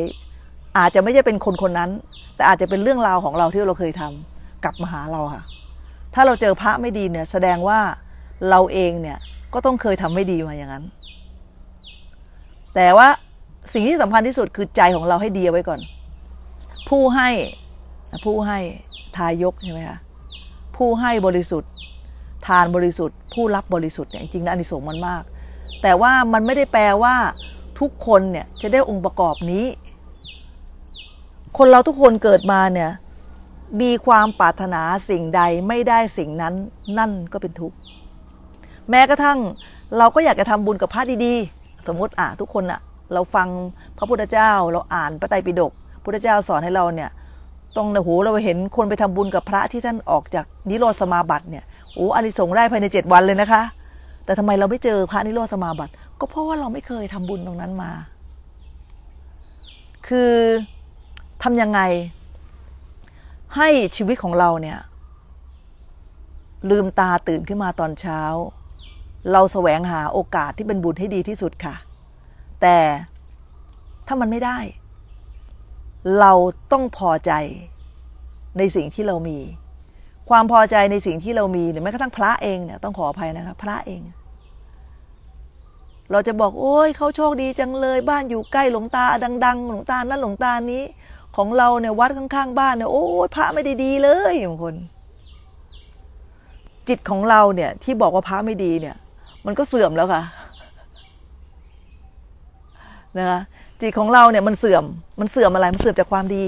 อาจจะไม่ใช่เป็นคนคนนั้น แต่อาจจะเป็นเรื่องราวของเราที่เราเคยทำกลับมาหาเราค่ะ ถ้าเราเจอพระไม่ดีเนี่ยแสดงว่าเราเองเนี่ย ก็ต้องเคยทำไม่ดีมาอย่างนั้น แต่ว่าสิ่งที่สำคัญที่สุดคือใจของเราให้ดีไว้ก่อน ผู้ให้ผู้ให้ทายกใช่ไหมคะผู้ให้บริสุทธิ์ทานบริสุทธิ์ ผู้รับบริสุทธิ์เนี่ยจริงนะอันนี้สงมันมากแต่ว่ามันไม่ได้แปลว่าทุกคนเนี่ยจะได้องค์ประกอบนี้ คนเราทุกคนเกิดมาเนี่ยมีความปรารถนาสิ่งใดไม่ได้สิ่งนั้นนั่นก็เป็นทุกข์แม้กระทั่งเราก็อยากจะทำบุญกับพระดี ๆ สมมติอ่ะทุกคนอ่ะเราฟังพระพุทธเจ้าเราอ่านพระไตรปิฎกพุทธเจ้าสอนให้เราเนี่ยต้องนะโหเราเห็นคนไปทำบุญกับพระที่ท่านออกจากนิโรธสมาบัติเนี่ยโอ้อริสงได้ภายในเจ็ดวันเลยนะคะแต่ทำไมเราไม่เจอพระนิโรธสมาบัติ ก็เพราะว่าเราไม่เคยทำบุญตรงนั้นมา คือทํำยังไงให้ชีวิตของเราเนี่ย ลืมตาตื่นขึ้นมาตอนเช้า เราแสวงหาโอกาสที่เป็นบุญให้ดีที่สุดค่ะ แต่ถ้ามันไม่ได้ เราต้องพอใจในสิ่งที่เรามี ความพอใจในสิ่งที่เรามีหรือแม้กระทั่งพระเองเนี่ยต้องขออภัยนะคะพระเองเราจะบอกโอ้ยเขาโชคดีจังเลย บ้านอยู่ใกล้หลวงตาดังๆหลวงตานั้นหลวงตานี้ ของเราเนี่ยวัดข้างๆ บ้านเนี่ยโอ้ยพระไม่ได้ดีเลยบางคน จิตของเราเนี่ย ที่บอกว่าพระไม่ดีเนี่ย มันก็เสื่อมแล้วค่ะนะคะจิตของเราเนี่ยมันเสื่อม มันเสื่อมอะไรมันเสื่อมจากความดี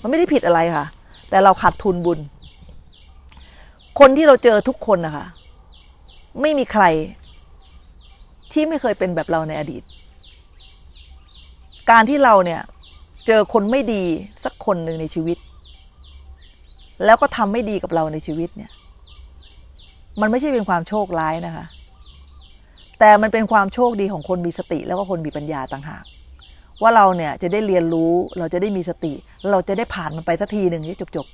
มันไม่ได้ผิดอะไรค่ะแต่เราขาดทุนบุญ คนที่เราเจอทุกคนนะคะไม่มีใครที่ไม่เคยเป็นแบบเราในอดีต การที่เราเนี่ย เจอคนไม่ดีสักคนหนึ่งในชีวิต แล้วก็ทำไม่ดีกับเราในชีวิตเนี่ย มันไม่ใช่เป็นความโชคร้ายนะคะ แต่มันเป็นความโชคดีของคนมีสติแล้วก็คนมีปัญญาต่างหาก ว่าเราเนี่ยจะได้เรียนรู้เราจะได้มีสติเราจะได้ผ่านมันไป สักทีหนึ่งที่จบ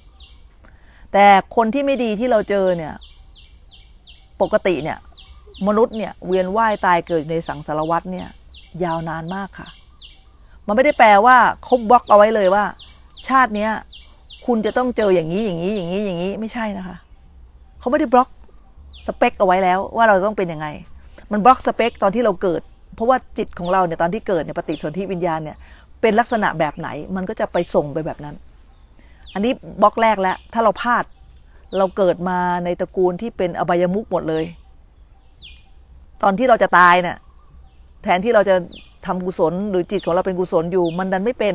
ๆแต่คนที่ไม่ดีที่เราเจอเนี่ยปกติเนี่ยมนุษย์เนี่ยเวียนว่ายตายเกิดในสังสารวัฏเนี่ย ยาวนานมากค่ะ มันไม่ได้แปลว่าคบบล็อกเอาไว้เลยว่า ชาติเนี้ย คุณจะต้องเจออย่างนี้อย่างนี้อย่างนี้อย่างนี้ไม่ใช่นะคะ เขาไม่ได้บล็อกสเปค เอาไว้แล้ว ว่าเราต้องเป็นยังไง มันบล็อกสเปคตอนที่เราเกิด เพราะว่าจิตของเราเนี่ยตอนที่เกิดเนี่ยปฏิสนธิวิญญาณเนี่ยเป็นลักษณะแบบไหนมันก็จะไปส่งไปแบบนั้น อันนี้บล็อกแรกแล้ว ถ้าเราพลาดเราเกิดมาในตระกูลที่เป็นอบายมุกหมดเลยตอนที่เราจะตายเนี่ยแทนที่เราจะทำกุศล หรือจิตของเราเป็นกุศลอยู่ มันดันไม่เป็น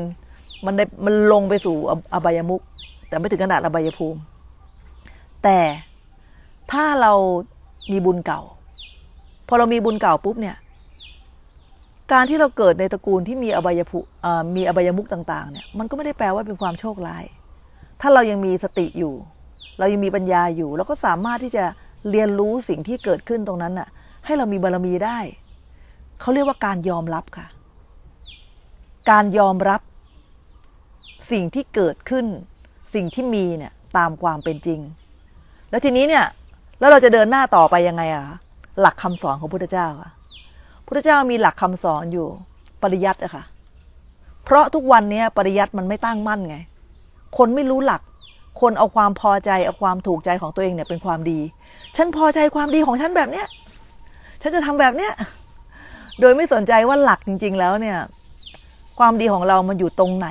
มันได้มันลงไปสู่อบายมุกแต่ไม่ถึงขนาดอบายภูมิ แต่ถ้าเรามีบุญเก่าพอเรามีบุญเก่าปุ๊บเนี่ยการที่เราเกิดในตระกูลที่มีอบายภูมีอบายมุกต่างๆเนี่ยมันก็ไม่ได้แปลว่าเป็นความโชคร้าย ถ้าเรายังมีสติอยู่ เรายังมีปัญญาอยู่ เราก็สามารถที่จะเรียนรู้สิ่งที่เกิดขึ้นตรงนั้นน่ะให้เรามีบารมีได้ เขาเรียกว่าการยอมรับค่ะ การยอมรับสิ่งที่เกิดขึ้น สิ่งที่มีเนี่ยตามความเป็นจริง แล้วทีนี้เนี่ยแล้วเราจะเดินหน้าต่อไปยังไงอะหลักคำสอนของพุทธเจ้าค่ะพุทธเจ้ามีหลักคำสอนอยู่ปริยัติอะค่ะเพราะทุกวันนี้ปริยัติมันไม่ตั้งมั่นไงคนไม่รู้หลักคนเอาความพอใจเอาความถูกใจของตัวเองเนี่ยเป็นความดีฉันพอใจความดีของฉันแบบเนี้ยฉันจะทำแบบเนี้ยโดยไม่สนใจว่าหลักจริงๆ แล้วเนี่ย ความดีของเรามันอยู่ตรงไหน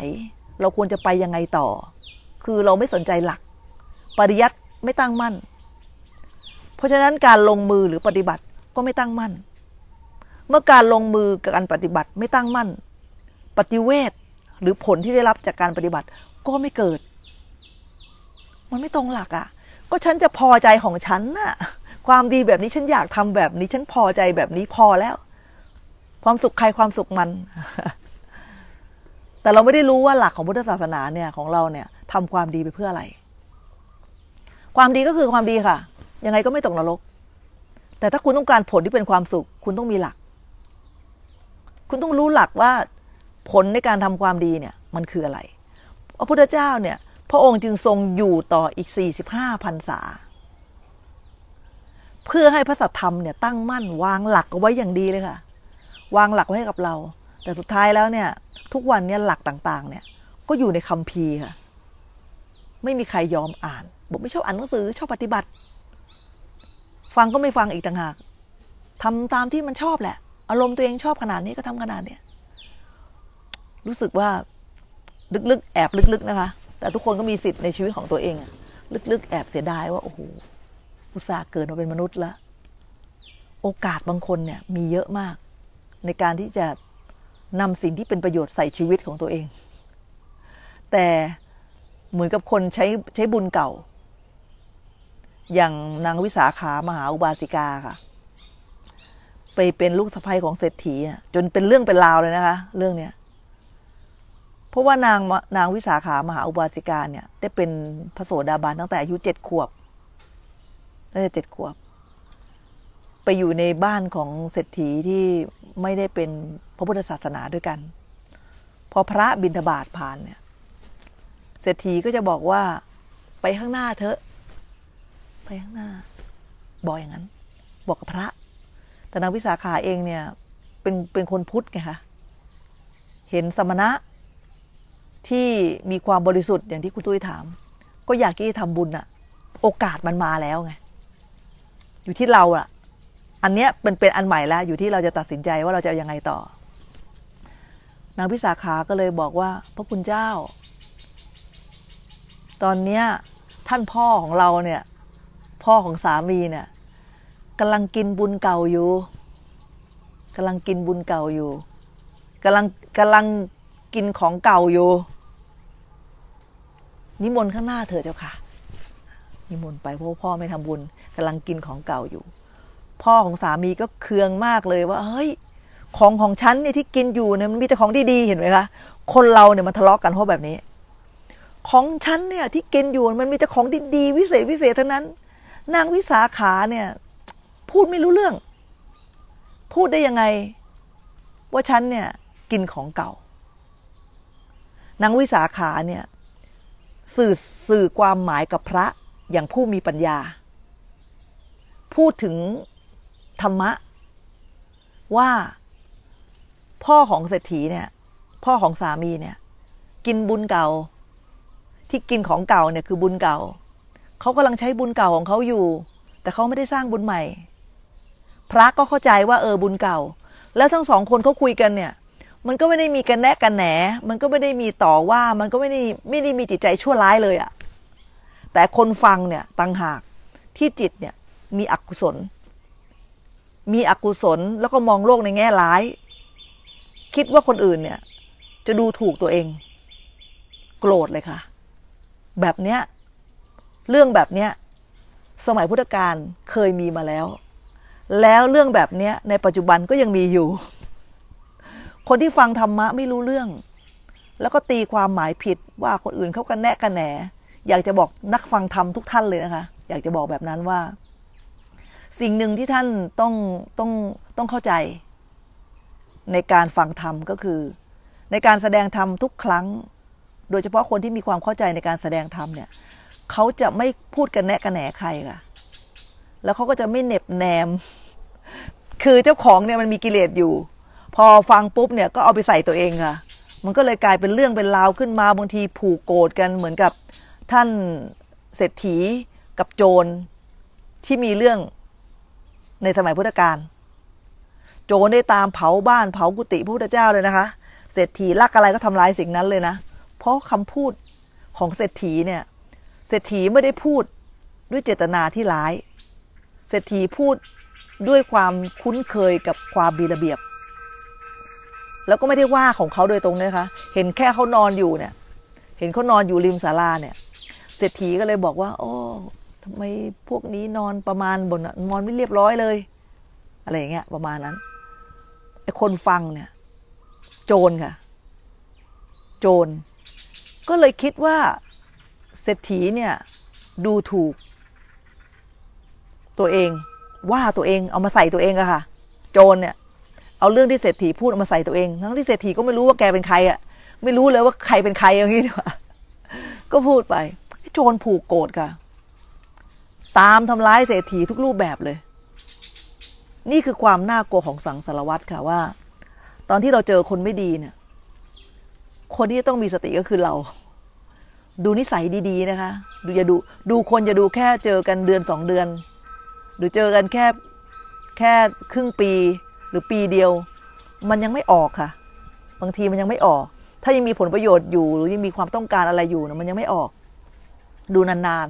เราควรจะไปยังไงต่อ คือเราไม่สนใจหลักปริยัติไม่ตั้งมั่น เพราะฉะนั้นการลงมือหรือปฏิบัติก็ไม่ตั้งมั่น เมื่อการลงมือกับการปฏิบัติไม่ตั้งมั่นปฏิเวทหรือผลที่ได้รับจากการปฏิบัติก็ไม่เกิด มันไม่ตรงหลักอะ่ะก็ฉันจะพอใจของฉันน่ะความดีแบบนี้ฉันอยากทำแบบนี้ ฉันพอใจแบบนี้พอแล้ว ความสุขใครความสุขมัน แต่เราไม่ได้รู้ว่าหลักของพุทธศาสนาเนี่ยของเราเนี่ย ทำความดีไปเพื่ออะไร ความดีก็คือความดีค่ะ ยังไงก็ไม่ตกนรกแต่ถ้าคุณต้องการผลที่เป็นความสุข คุณต้องมีหลัก คุณต้องรู้หลักว่า ผลในการทำความดีเนี่ย มันคืออะไรพระพุทธเจ้าเนี่ยพระองค์จึงทรงอยู่ต่ออีก45พรรษาเพื่อให้พระสัทธรรมเนี่ยตั้งมั่นวางหลักเอาไว้อย่างดีเลยค่ะ วางหลักไว้ให้กับเรา แต่สุดท้ายแล้วเนี่ย ทุกวันเนี่ยหลักต่างๆ เนี่ย ก็อยู่ในคัมภีร์ค่ะ ไม่มีใครยอมอ่านบอกไม่ชอบอ่านหนังสือชอบปฏิบัติ ฟังก็ไม่ฟังอีกต่างหากทำตามที่มันชอบแหละ อารมณ์ตัวเองชอบขนาดนี้ก็ทำขนาดเนี้ยรู้สึกว่า ลึกๆแอบ ลึกๆนะคะ แต่ทุกคนก็มีสิทธิ์ในชีวิตของตัวเองลึก ๆ แอบเสียดายว่าโอ้โหอุตส่าห์เกิดมาเป็นมนุษย์ละโอกาสบางคนเนี่ย มีเยอะมาก ในการที่จะนำสิ่งที่เป็นประโยชน์ใส่ชีวิตของตัวเอง แต่เหมือนกับคนใช้ใช้บุญเก่า อย่างนางวิสาขามหาอุบาสิกาค่ะ ไปเป็นลูกสะใภ้ของเศรษฐีจนเป็นเรื่องเป็นราวเลยนะคะ เรื่องเนี้ยเพราะว่านางนางวิสาขามหาอุบาสิกาเนี่ย ได้เป็นพระโสดาบันตั้งแต่อายุเจ็ดขวบน่าจะเจ็ดขวบ ไปอยู่ในบ้านของเศรษฐีที่ไม่ได้เป็นพระพุทธศาสนาด้วยกัน พอพระบินทบาทผ่านเนี่ย เศรษฐีก็จะบอกว่าไปข้างหน้าเถอะ ไปข้างหน้า บอกอย่างนั้น บอกกับพระ แต่นางวิสาขาเองเนี่ย เป็นเป็นคนพุทธไงคะ เห็นสมณะที่มีความบริสุทธิ์อย่างที่คุณตุ้ยถาม ก็อยากที่จะทำบุญอะโอกาสมันมาแล้วไงอยู่ที่เราอะอันเนี้ยเป็นเป็นอันใหม่แล้ว อยู่ที่เราจะตัดสินใจว่าเราจะยังไงต่อนางพิสาขาก็เลยบอกว่าพระคุณเจ้า ตอนเนี้ยท่านพ่อของเราเนี่ย พ่อของสามีเนี่ยกำลังกินบุญเก่าอยู่กำลังกินบุญเก่าอยู่กำลังกำลังกินของเก่าอยู่ นิมนต์ข้างหน้าเถอเจ้าค่ะนิมนต์ไปเพราะพ่อไม่ทำบุญ กำลังกินของเก่าอยู่ พ่อของสามีก็เคืองมากเลยว่าเฮ้ย ของของฉันเนี่ยที่กินอยู่เนี่ยมันมีแต่ของดีๆเห็นไหมคะคนเราเนี่ยมันทะเลาะกกันเพราะแบบนี้ ของฉันเนี่ย ที่กินอยู่มันมีแต่ของดีๆวิเศษวิเศษทั้งนั้น นางวิสาขาเนี่ย พูดไม่รู้เรื่อง พูดได้ยังไงว่าฉันเนี่ย กินของเก่า นางวิสาขาเนี่ย สื่อสื่อความหมายกับพระอย่างผู้มีปัญญา พูดถึงธรรมะ ว่า พ่อของเศรษฐีเนี่ย พ่อของสามีเนี่ย กินบุญเก่า ที่กินของเก่าเนี่ยคือบุญเก่า เขากำลังใช้บุญเก่าของเขาอยู่ แต่เขาไม่ได้สร้างบุญใหม่ พระก็เข้าใจว่าเออบุญเก่า แล้วทั้งสองคนเขาคุยกันเนี่ย มันก็ไม่ได้มีกันแนะกันแหนมันก็ไม่ได้มีต่อว่ามันก็ไม่ได้ไม่ได้มีจิตใจชั่วร้าย เลยอะ่ะแต่คนฟังเนี่ยตังหาก ที่จิตเนี่ย มีอกุศล มีอกุศล แล้วก็มองโลกในแง่ร้าย คิดว่าคนอื่นเนี่ย จะดูถูกตัวเอง โกรธเลยค่ะ แบบเนี้ย เรื่องแบบเนี้ยสมัยพุทธกาลเคยมีมาแล้ว แล้วเรื่องแบบเนี้ยในปัจจุบันก็ยังมีอยู่ คนที่ฟังธรรมะไม่รู้เรื่อง แล้วก็ตีความหมายผิดว่าคนอื่นเขากันแนะกันแหนอยากจะบอกนักฟังธรรมทุกท่านเลยนะคะ อยากจะบอกแบบนั้นว่า สิ่งหนึ่งที่ท่านต้องต้องต้องเข้าใจ ในการฟังธรรมก็คือ ในการแสดงธรรมทุกครั้ง โดยเฉพาะคนที่มีความเข้าใจในการแสดงธรรมเนี่ย เขาจะไม่พูดกันแนะกันแหนใครค่ะ แล้วเขาก็จะไม่เน็บแนม คือเจ้าของเนี่ยมันมีกิเลสอยู่ พอฟังปุ๊บเนี่ยก็เอาไปใส่ตัวเองค่ะ มันก็เลยกลายเป็นเรื่องเป็นราวขึ้นมาบางทีผูกโกรธกันเหมือนกับท่านเศรษฐีกับโจรที่มีเรื่องในสมัยพุทธกาลโจรได้ตามเผาบ้านเผากุฏิพระพุทธเจ้าเลยนะคะเศรษฐีลักอะไรก็ทำลายสิ่งนั้นเลยนะ เพราะคำพูดของเศรษฐีเนี่ยเศรษฐีไม่ได้พูดด้วยเจตนาที่ร้ายเศรษฐีพูดด้วยความคุ้นเคยกับความบีระเบียบ แล้วก็ไม่ได้ว่าของเขาโดยตรงนะคะ เห็นแค่เขานอนอยู่เนี่ย เห็นเขานอนอยู่ริมศาลาเนี่ยเศรษฐีก็เลยบอกว่า โอ้ทำไมพวกนี้นอนประมาณบนนอนไม่เรียบร้อยเลย อะไรอย่างเงี้ยประมาณนั้น ไอ้คนฟังเนี่ย โจรค่ะ โจร ก็เลยคิดว่าเศรษฐีเนี่ย ดูถูก ตัวเอง ว่าตัวเองเอามาใส่ตัวเองอะค่ะ โจรเนี่ย เอาเรื่องที่เศรษฐีพูดเอามาใส่ตัวเอง ทั้งที่เศรษฐีก็ไม่รู้ว่าแกเป็นใครอะไม่รู้เลยว่าใครเป็นใครอย่างนี้ก็พูดไปโจรผูกโกรธค่ะ ตามทำร้ายเศรษฐีทุกรูปแบบเลย นี่คือความน่ากลัวของสังสารวัตรค่ะว่า ตอนที่เราเจอคนไม่ดีเนี่ย คนที่ต้องมีสติก็คือเรา ดูนิสัยดีๆนะคะ ดูอย่าดู ดูคนอย่าดูแค่เจอกันเดือนสองเดือน หรือเจอกันแค่แค่ครึ่งปี หรือปีเดียว มันยังไม่ออกค่ะ บางทีมันยังไม่ออก ถ้ายังมีผลประโยชน์อยู่ หรือยังมีความต้องการอะไรอยู่นะมันยังไม่ออกดูนาน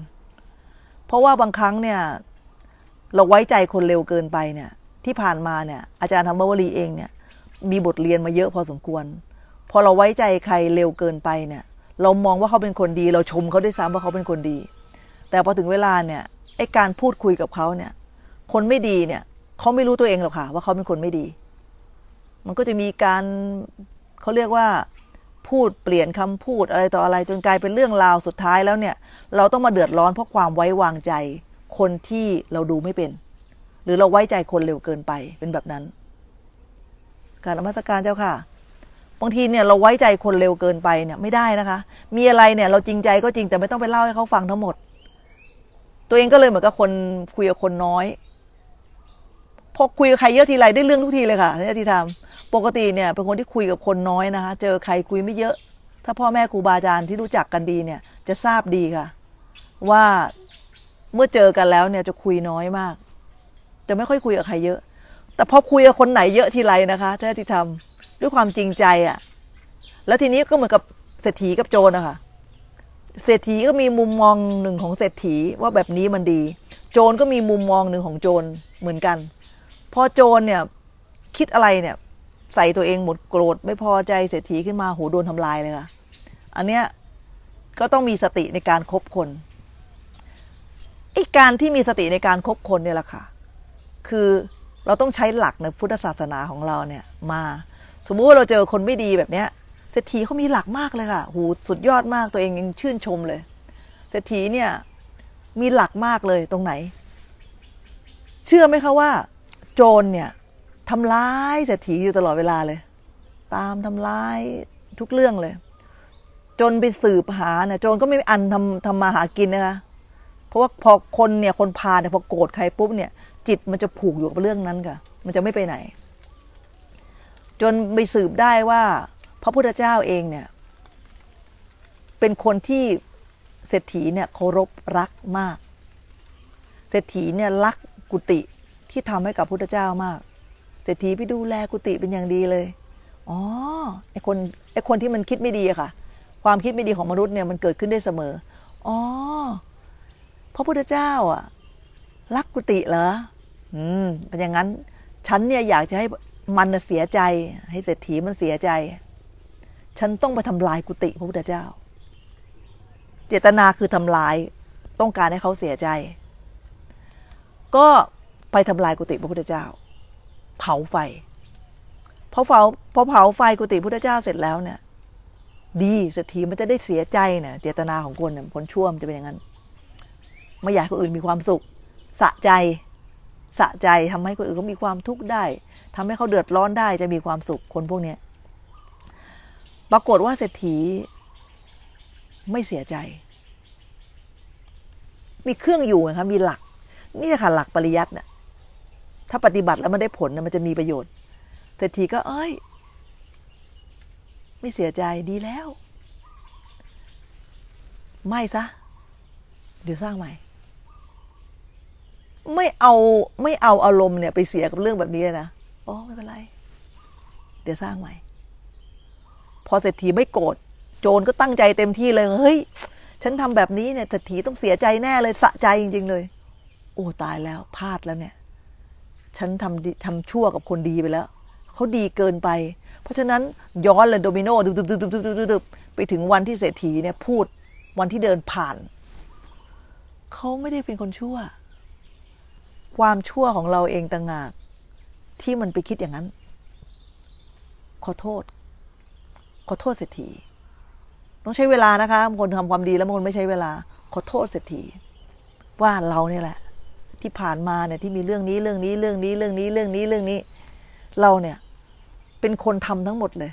ๆ เพราะว่าบางครั้งเนี่ย เราไว้ใจคนเร็วเกินไปเนี่ย ที่ผ่านมาเนี่ย อาจารย์ธรรมวรีเองเนี่ย มีบทเรียนมาเยอะพอสมควร พอเราไว้ใจใครเร็วเกินไปเนี่ย เรามองว่าเขาเป็นคนดี เราชมเขาด้วยซ้ำว่าเขาเป็นคนดี แต่พอถึงเวลาเนี่ยไอการพูดคุยกับเขาเนี่ย คนไม่ดีเนี่ยเขาไม่รู้ตัวเองหรอกค่ะ ว่าเขาเป็นคนไม่ดี มันก็จะมีการเขาเรียกว่าพูดเปลี่ยนคำพูดอะไรต่ออะไรจนกลายเป็นเรื่องราว สุดท้ายแล้วเนี่ย เราต้องมาเดือดร้อนเพราะความไว้วางใจคนที่เราดูไม่เป็น หรือเราไว้ใจคนเร็วเกินไปเป็นแบบนั้น การอมัสการเจ้าค่ะบางทีเนี่ยเราไว้ใจคนเร็วเกินไปเนี่ยไม่ได้นะคะ มีอะไรเนี่ยเราจริงใจก็จริงแต่ไม่ต้องไปเล่าให้เขาฟังทั้งหมด ตัวเองก็เลยเหมือนกับคนคุยกับคนน้อยพอคุยกับใครเยอะทีไรได้เรื่องทุกที เลยค่ะที่ทำทำปกติเนี่ยเป็นคนที่คุยกับคนน้อยนะคะเจอใครคุยไม่เยอะ ถ้าพ่อแม่ครูบาอาจารย์ที่รู้จักกันดีเนี่ย จะทราบดีค่ะ ว่าเมื่อเจอกันแล้วเนี่ย จะคุยน้อยมาก จะไม่ค่อยคุยกับใครเยอะ แต่พอคุยกับคนไหนเยอะทีไรนะคะจ้าที่ทำด้วยความจริงใจอะ่ะ แล้วทีนี้ก็เหมือนกับเศรษฐีกับโจรนะคะเศรษฐีก็มีมุมมองหนึ่งของเศรษฐีว่าแบบนี้มันดี โจรก็มีมุมมองหนึ่งของโจรเหมือนกันพอโจรเนี่ยคิดอะไรเนี่ยใส่ตัวเองหมดโกรธไม่พอใจเศรษฐีขึ้นมาหูโดนทำลายเลยค่ะอันเนี้ยก็ต้องมีสติในการครบคนไอ้การที่มีสติในการครบคนเนี่ยแหละค่ะ คือเราต้องใช้หลักในพุทธศาสนาของเราเนี่ย มาสมมุติว่าเราเจอคนไม่ดีแบบเนี้ยเศรษฐีเขามีหลักมากเลยค่ะหูสุดยอดมากตัวเองยังชื่นชมเลยเศรษฐีเนี่ย มีหลักมากเลยตรงไหน เชื่อไหมคะว่า โจรเนี่ยทำร้ายเศรษฐีอยู่ตลอดเวลาเลย ตามทำร้ายทุกเรื่องเลย จนไปสืบหาเนี่ยโจรก็ไม่มีอันทำทำมาหากินนะคะ เพราะว่าพอคนเนี่ย คนพาเนี่ยพอโกรธใครปุ๊บเนี่ย จิตมันจะผูกอยู่กับเรื่องนั้นค่ะ มันจะไม่ไปไหน จนไปสืบได้ว่า พระพุทธเจ้าเองเนี่ย เป็นคนที่เศรษฐีเนี่ยเคารพรักมาก เศรษฐีเนี่ยรักกุฏิที่ทำให้กับพุทธเจ้ามากเศรษฐีไปดูแลกุฏิเป็นอย่างดีเลย อ๋อ ไอคนไอคนที่มันคิดไม่ดีอะค่ะ ความคิดไม่ดีของมนุษย์เนี่ยมันเกิดขึ้นได้เสมอ อ๋อ พระพุทธเจ้าอะรักกุฏิเหรอ อืม เป็นอย่างนั้น ฉันเนี่ยอยากจะให้มันเสียใจ ให้เศรษฐีมันเสียใจ ฉันต้องไปทำลายกุฏิพระพุทธเจ้า เจตนาคือทำลาย ต้องการให้เขาเสียใจ ก็ไปทำลายกุฏิพระพุทธเจ้าเผาไฟพอเผาพอเผาไฟกุฏิพุทธเจ้าเสร็จแล้วเนี่ย ดีเศรษฐีมันจะได้เสียใจเนี่ยเจตนาของคนเนี่ยคนชั่วมันจะเป็นอย่างนั้นไม่อยากคนอื่นมีความสุข สะใจ สะใจทำให้คนอื่นเขามีความทุกข์ได้ ทำให้เขาเดือดร้อนได้ จะมีความสุขคนพวกเนี้ยปรากฏว่าเศรษฐีไม่เสียใจ มีเครื่องอยู่นะครับ มีหลัก นี่ค่ะหลักปริยัติเนี่ยถ้าปฏิบัติแล้วมันได้ผลนะมันจะมีประโยชน์แต่ทีก็เอ้ย ไม่เสียใจดีแล้ว ไม่ซะ เดี๋ยวสร้างใหม่ ไม่เอาไม่เอาอารมณ์เนี่ย ไปเสียกับเรื่องแบบนี้นะอ๋อไม่เป็นไร เดี๋ยวสร้างใหม่พอเศรษฐีไม่โกรธโจรก็ตั้งใจเต็มที่เลย เฮ้ยฉันทำแบบนี้เนี่ยเศรษฐีต้องเสียใจแน่เลยสะใจจริงๆเลย โอ้ตายแล้วพลาดแล้วเนี่ยฉันทำทำชั่วกับคนดี ไป แล้วเขาดีเกินไป เพราะฉะนั้น ย้อน เลย โดมิโนดุบดุบดุบดุบดุบไปถึงวันที่เศรษฐีเนี่ยพูด วันที่เดินผ่าน เขาไม่ได้เป็นคนชั่ว ความชั่วของเราเองต่างหากที่มันไปคิดอย่างนั้น ขอโทษ ขอโทษเศรษฐีต้องใช้เวลานะคะบางคนทำความดีแล้วบางคนไม่ใช้เวลา ขอโทษเศรษฐีว่าเราเนี่ยแหละที่ผ่านมาเนี่ยที่มีเรื่องนี้เรื่องนี้เรื่องนี้เรื่องนี้ เรื่องนี้เรื่องนี้ เราเนี่ยเป็นคนทำทั้งหมดเลย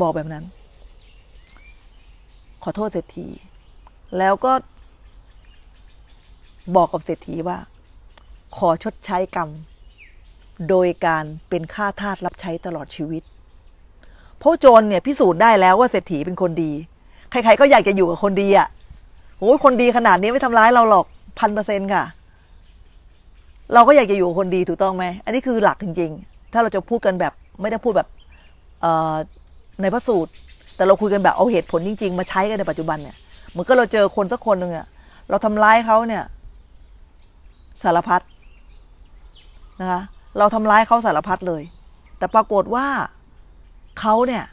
บอกแบบนั้น ขอโทษเศรษฐีแล้วก็บอกกับเศรษฐีว่า ขอชดใช้กรรม โดยการเป็นฆ่าทาสรับใช้ตลอดชีวิตเพราะโจรเนี่ย พิสูจน์ได้แล้วว่าเศรษฐีเป็นคนดี ใครๆก็อยากจะอยู่กับคนดีอะ่ะโอ้ยคนดีขนาดนี้ไม่ทำร้ายเราหรอกพันเปอร์เซ็นต์ค่ะเราก็อยากจะอยู่คนดีถูกต้องไหมอันนี้คือหลักจริง ๆ ถ้าเราจะพูดกันแบบไม่ได้พูดแบบในพระสูตร แต่เราคุยกันแบบเอาเหตุผลจริง ๆ มาใช้กันในปัจจุบันเนี่ยเหมือนก็เราเจอคนสักคนหนึ่งอะเราทำร้ายเขาเนี่ย สารพัดนะคะ เราทำร้ายเขาสารพัดเลยแต่ปรากฏว่าเขาเนี่ย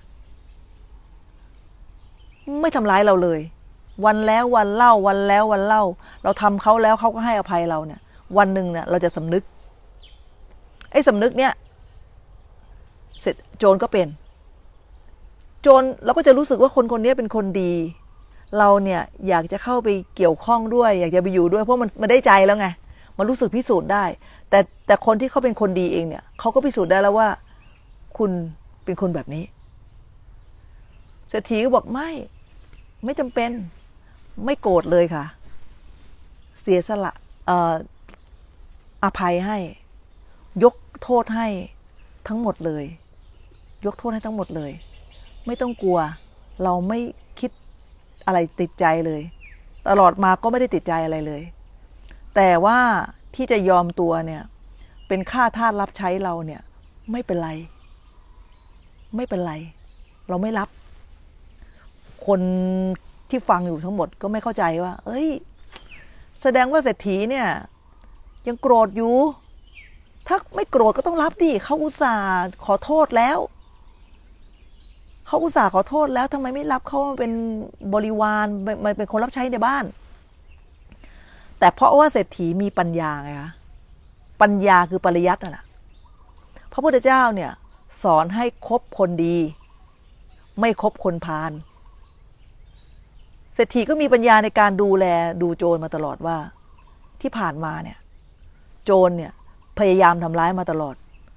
ไม่ทำร้ายเราเลยวันแล้ววันเล่า วันแล้ววันเล่า เราทำเขาแล้วเขาก็ให้อภัยเราเนี่ย วันหนึ่งเนี่ย เราจะสำนึกไอ้สำนึกเนี่ย เสร็จโจรก็เป็น โจรเราก็จะรู้สึกว่าคนคนนี้เป็นคนดี เราเนี่ยอยากจะเข้าไปเกี่ยวข้องด้วย อยากจะไปอยู่ด้วย เพราะมันมันได้ใจแล้วไงมันรู้สึกพิสูจน์ได้ แต่แต่คนที่เขาเป็นคนดีเองเนี่ยเขาก็พิสูจน์ได้แล้วว่า คุณเป็นคนแบบนี้เศรษฐีก็บอกไม่ไม่จำเป็นไม่โกรธเลยค่ะ เสียสละออภัยให้ ยกโทษให้ ทั้งหมดเลย ยกโทษให้ทั้งหมดเลย ไม่ต้องกลัว เราไม่คิดอะไรติดใจเลย ตลอดมาก็ไม่ได้ติดใจอะไรเลย แต่ว่าที่จะยอมตัวเนี่ย เป็นค่าทาสรับใช้เราเนี่ย ไม่เป็นไร ไม่เป็นไร เราไม่รับ คนที่ฟังอยู่ทั้งหมดก็ไม่เข้าใจว่า เอ้ย แสดงว่าเศรษฐีเนี่ย ยังโกรธอยู่ ถ้าไม่โกรธก็ต้องรับดิเขาอุตส่าห์ขอโทษแล้ว เขาอุตส่าห์ขอโทษแล้วทำไมไม่รับเขามาเป็นบริวารมาเป็นคนรับใช้ในบ้าน แต่เพราะว่าเศรษฐีมีปัญญาไงคะ ปัญญาคือปริยัติน่ะพระพุทธเจ้าเนี่ย สอนให้คบคนดี ไม่คบคนพาลเศรษฐีก็มีปัญญาในการดูแลดูโจรมาตลอดว่าที่ผ่านมาเนี่ยโจรเนี่ย พยายามทำร้ายมาตลอด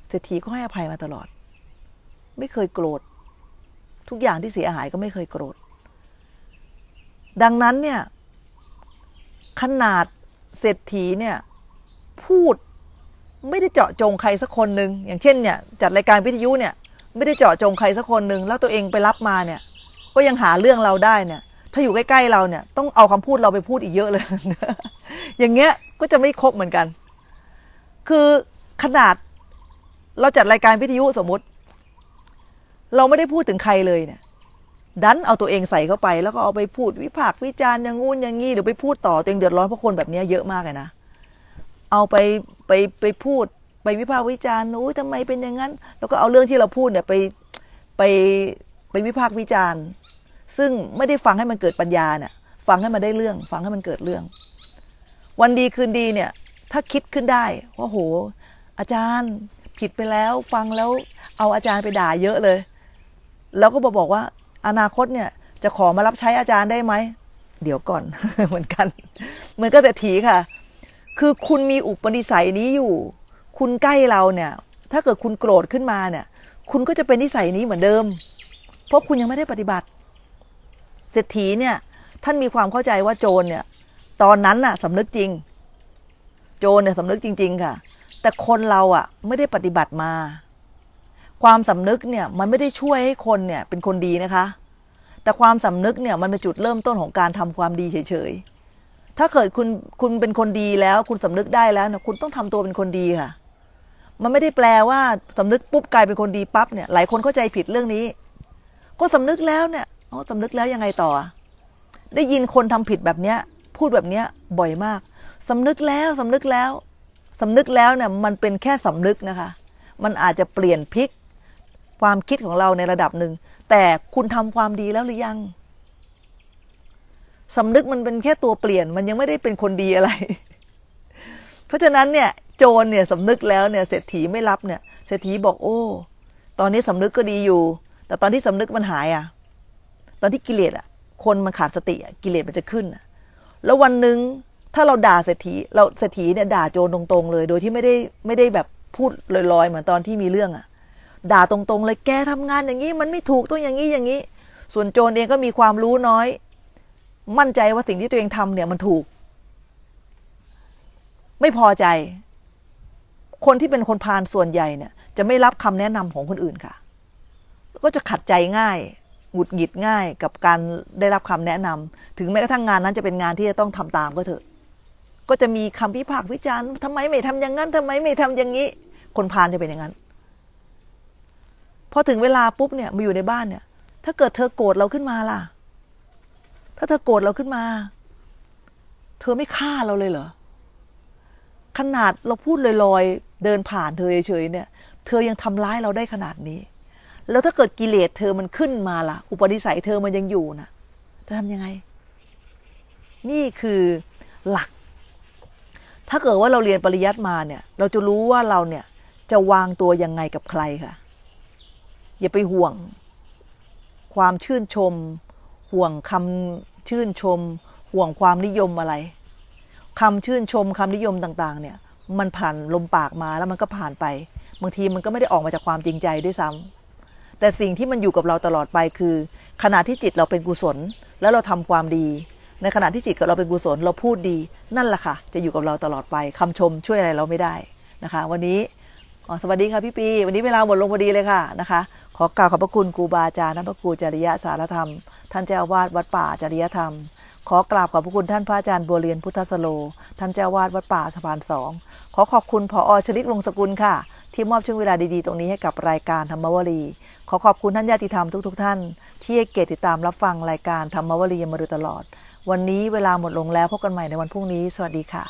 เศรษฐีก็ให้อภัยมาตลอด ไม่เคยโกรธทุกอย่างที่เสียหายก็ไม่เคยโกรธดังนั้นเนี่ย ขนาดเศรษฐีเนี่ยพูดไม่ได้เจาะจงใครสักคนหนึ่งอย่างเช่นเนี่ย จัดรายการวิทยุเนี่ย ไม่ได้เจาะจงใครสักคนหนึ่งแล้วตัวเองไปรับมาเนี่ย ก็ยังหาเรื่องเราได้เนี่ยถ้าอยู่ใกล้ๆเราเนี่ย ต้องเอาคำพูดเราไปพูดอีกเยอะเลย อย่างเงี้ยก็จะไม่ครบเหมือนกัน คือขนาดเราจัดรายการวิทยุสมมติ เราไม่ได้พูดถึงใครเลยเนี่ย ดันเอาตัวเองใส่เข้าไป แล้วก็เอาไปพูดวิพากษ์วิจารณ์อย่างงู้นอย่างงี้หรือไปพูดต่อตัวเองเดือดร้อนเพราะคนแบบนี้เยอะมากเลยนะเอาไปไปไปพูดไปวิพากษ์วิจารณ์โอ้ยทำไมเป็นอย่างนั้น แล้วก็เอาเรื่องที่เราพูดเนี่ยไปไปไปวิพากษ์วิจารณ์ซึ่งไม่ได้ฟังให้มันเกิดปัญญาเนี่ยฟังให้มันได้เรื่อง ฟังให้มันเกิดเรื่อง วันดีคืนดีเนี่ย ถ้าคิดขึ้นได้ว่าโห อาจารย์ผิดไปแล้ว ฟังแล้วเอาอาจารย์ไปด่าเยอะเลย แล้วก็บอกบอกว่าอนาคตเนี่ยจะขอมารับใช้อาจารย์ได้ไหม เดี๋ยวก่อนเหมือนกันเหมือนก็แต่ถีค่ะ คือคุณมีอุปนิสัยนี้อยู่ คุณใกล้เราเนี่ย ถ้าเกิดคุณโกรธขึ้นมาเนี่ย คุณก็จะเป็นนิสัยนี้เหมือนเดิม เพราะคุณยังไม่ได้ปฏิบัติเศรษฐีเนี่ย ท่านมีความเข้าใจว่าโจรเนี่ย ตอนนั้นน่ะสำนึกจริง โจรเนี่ยสำนึกจริง ๆ ค่ะ แต่คนเราอ่ะ ไม่ได้ปฏิบัติมา ความสำนึกเนี่ย มันไม่ได้ช่วยให้คนเนี่ยเป็นคนดีนะคะ แต่ความสำนึกเนี่ยมันเป็นจุดเริ่มต้นของการทำความดีเฉยๆ ถ้าเกิดคุณคุณเป็นคนดีแล้ว คุณสำนึกได้แล้วเนี่ยคุณต้องทำตัวเป็นคนดีค่ะ มันไม่ได้แปลว่าสำนึกปุ๊บกลายเป็นคนดีปั๊บเนี่ย หลายคนเข้าใจผิดเรื่องนี้ก็สำนึกแล้วเนี่ยอ๋อสำนึกแล้วยังไงต่อ ได้ยินคนทำผิดแบบเนี้ย พูดแบบเนี้ยบ่อยมาก สำนึกแล้วสำนึกแล้ว สำนึกแล้วเนี่ยมันเป็นแค่สำนึกนะคะ มันอาจจะเปลี่ยนพลิก ความคิดของเราในระดับหนึ่ง แต่คุณทำความดีแล้วหรือยัง สำนึกมันเป็นแค่ตัวเปลี่ยนมันยังไม่ได้เป็นคนดีอะไร เพราะฉะนั้นเนี่ยโจรเนี่ยสำนึกแล้วเนี่ยเศรษฐีไม่รับเนี่ยเศรษฐีบอกโอ้ตอนนี้สำนึกก็ดีอยู่ แต่ตอนที่สำนึกมันหายอะ่ะตอนที่กิเลสอ่ะคนมันขาดสติอ่ะกิเลสมันจะขึ้นอ่ะ แล้ววันหนึ่งถ้าเราด่าเศรษฐีเราเศรษฐีเนี่ยด่าโจรตรงๆ เลย โดยที่ไม่ได้ไม่ได้แบบพูดลอยๆเหมือนตอนที่มีเรื่องอ่ะด่าตรงๆเลยแกทำงานอย่างนี้ มันไม่ถูกต้องอย่างนี้อย่างนี้ ส่วนโจรเองก็มีความรู้น้อย มั่นใจว่าสิ่งที่ตัวเองทำเนี่ยมันถูก ไม่พอใจ คนที่เป็นคนพาลส่วนใหญ่เนี่ย จะไม่รับคำแนะนำของคนอื่นค่ะก็จะขัดใจง่ายหงุดหงิดง่ายกับการได้รับคำแนะนำ ถึงแม้กระทั่งงานนั้นจะเป็นงานที่จะต้องทำตามก็เถอะ ก็จะมีคำพิพากษาวิจารณ์ทำไมไม่ทำอย่างนั้น ทำไม ไม่ทำอย่างนี้ คนพานจะเป็นอย่างนั้นพอถึงเวลาปุ๊บเนี่ยมาอยู่ในบ้านเนี่ย ถ้าเกิดเธอโกรธเราขึ้นมาล่ะ ถ้าเธอโกรธเราขึ้นมา เธอไม่ฆ่าเราเลยเหรอ ขนาดเราพูดลอยๆเดินผ่านเธอเฉยๆเนี่ย เธอยังทำร้ายเราได้ขนาดนี้แล้วถ้าเกิดกิเลสเธอมันขึ้นมาล่ะ อุปนิสัยเธอมันยังอยู่นะจะทำยังไง นี่คือหลัก ถ้าเกิดว่าเราเรียนปริยัติมาเนี่ย เราจะรู้ว่าเราเนี่ยจะวางตัวยังไงกับใครค่ะ อย่าไปห่วง ความชื่นชม ห่วงคำชื่นชม ห่วงความนิยมอะไร คำชื่นชมคำนิยมต่าง ๆ เนี่ย มันผ่านลมปากมาแล้วมันก็ผ่านไป บางทีมันก็ไม่ได้ออกมาจากความจริงใจด้วยซ้ำแต่สิ่งที่มันอยู่กับเราตลอดไปคือ ขณะที่จิตเราเป็นกุศล แล้วเราทำความดี ในขณะที่จิตกับเราเป็นกุศลเราพูดดี นั่นแหละค่ะ จะอยู่กับเราตลอดไปคำชมช่วยอะไรเราไม่ได้นะคะ วันนี้สวัสดีค่ะพี่ปีวันนี้เวลาหมดลงพอดีเลยค่ะนะคะขอกล่าวขอบพระคุณครูบาอาจารย์นัพระครูจริยสารธรรม ท่านเจ้าวาดวัดป่าจริยธรรม ขอกราบขอบพระคุณท่านพระอาจารย์บัวเรียนพุทธสโล ท่านเจ้าวาดวัดป่าสะพานสองขอขอบคุณผออชลิตวงศกุลค่ะ ที่มอบช่วงเวลาดีๆ ตรงนี้ให้กับรายการธรรมวรีขอขอบคุณท่านญาติธรรมทุกๆทท่าน ที่เกียรติติดตามรับฟังรายการธรรมวิีมาโดยตลอด วันนี้เวลาหมดลงแล้วพบกันใหม่ในวันพรุ่งนี้สวัสดีค่ะ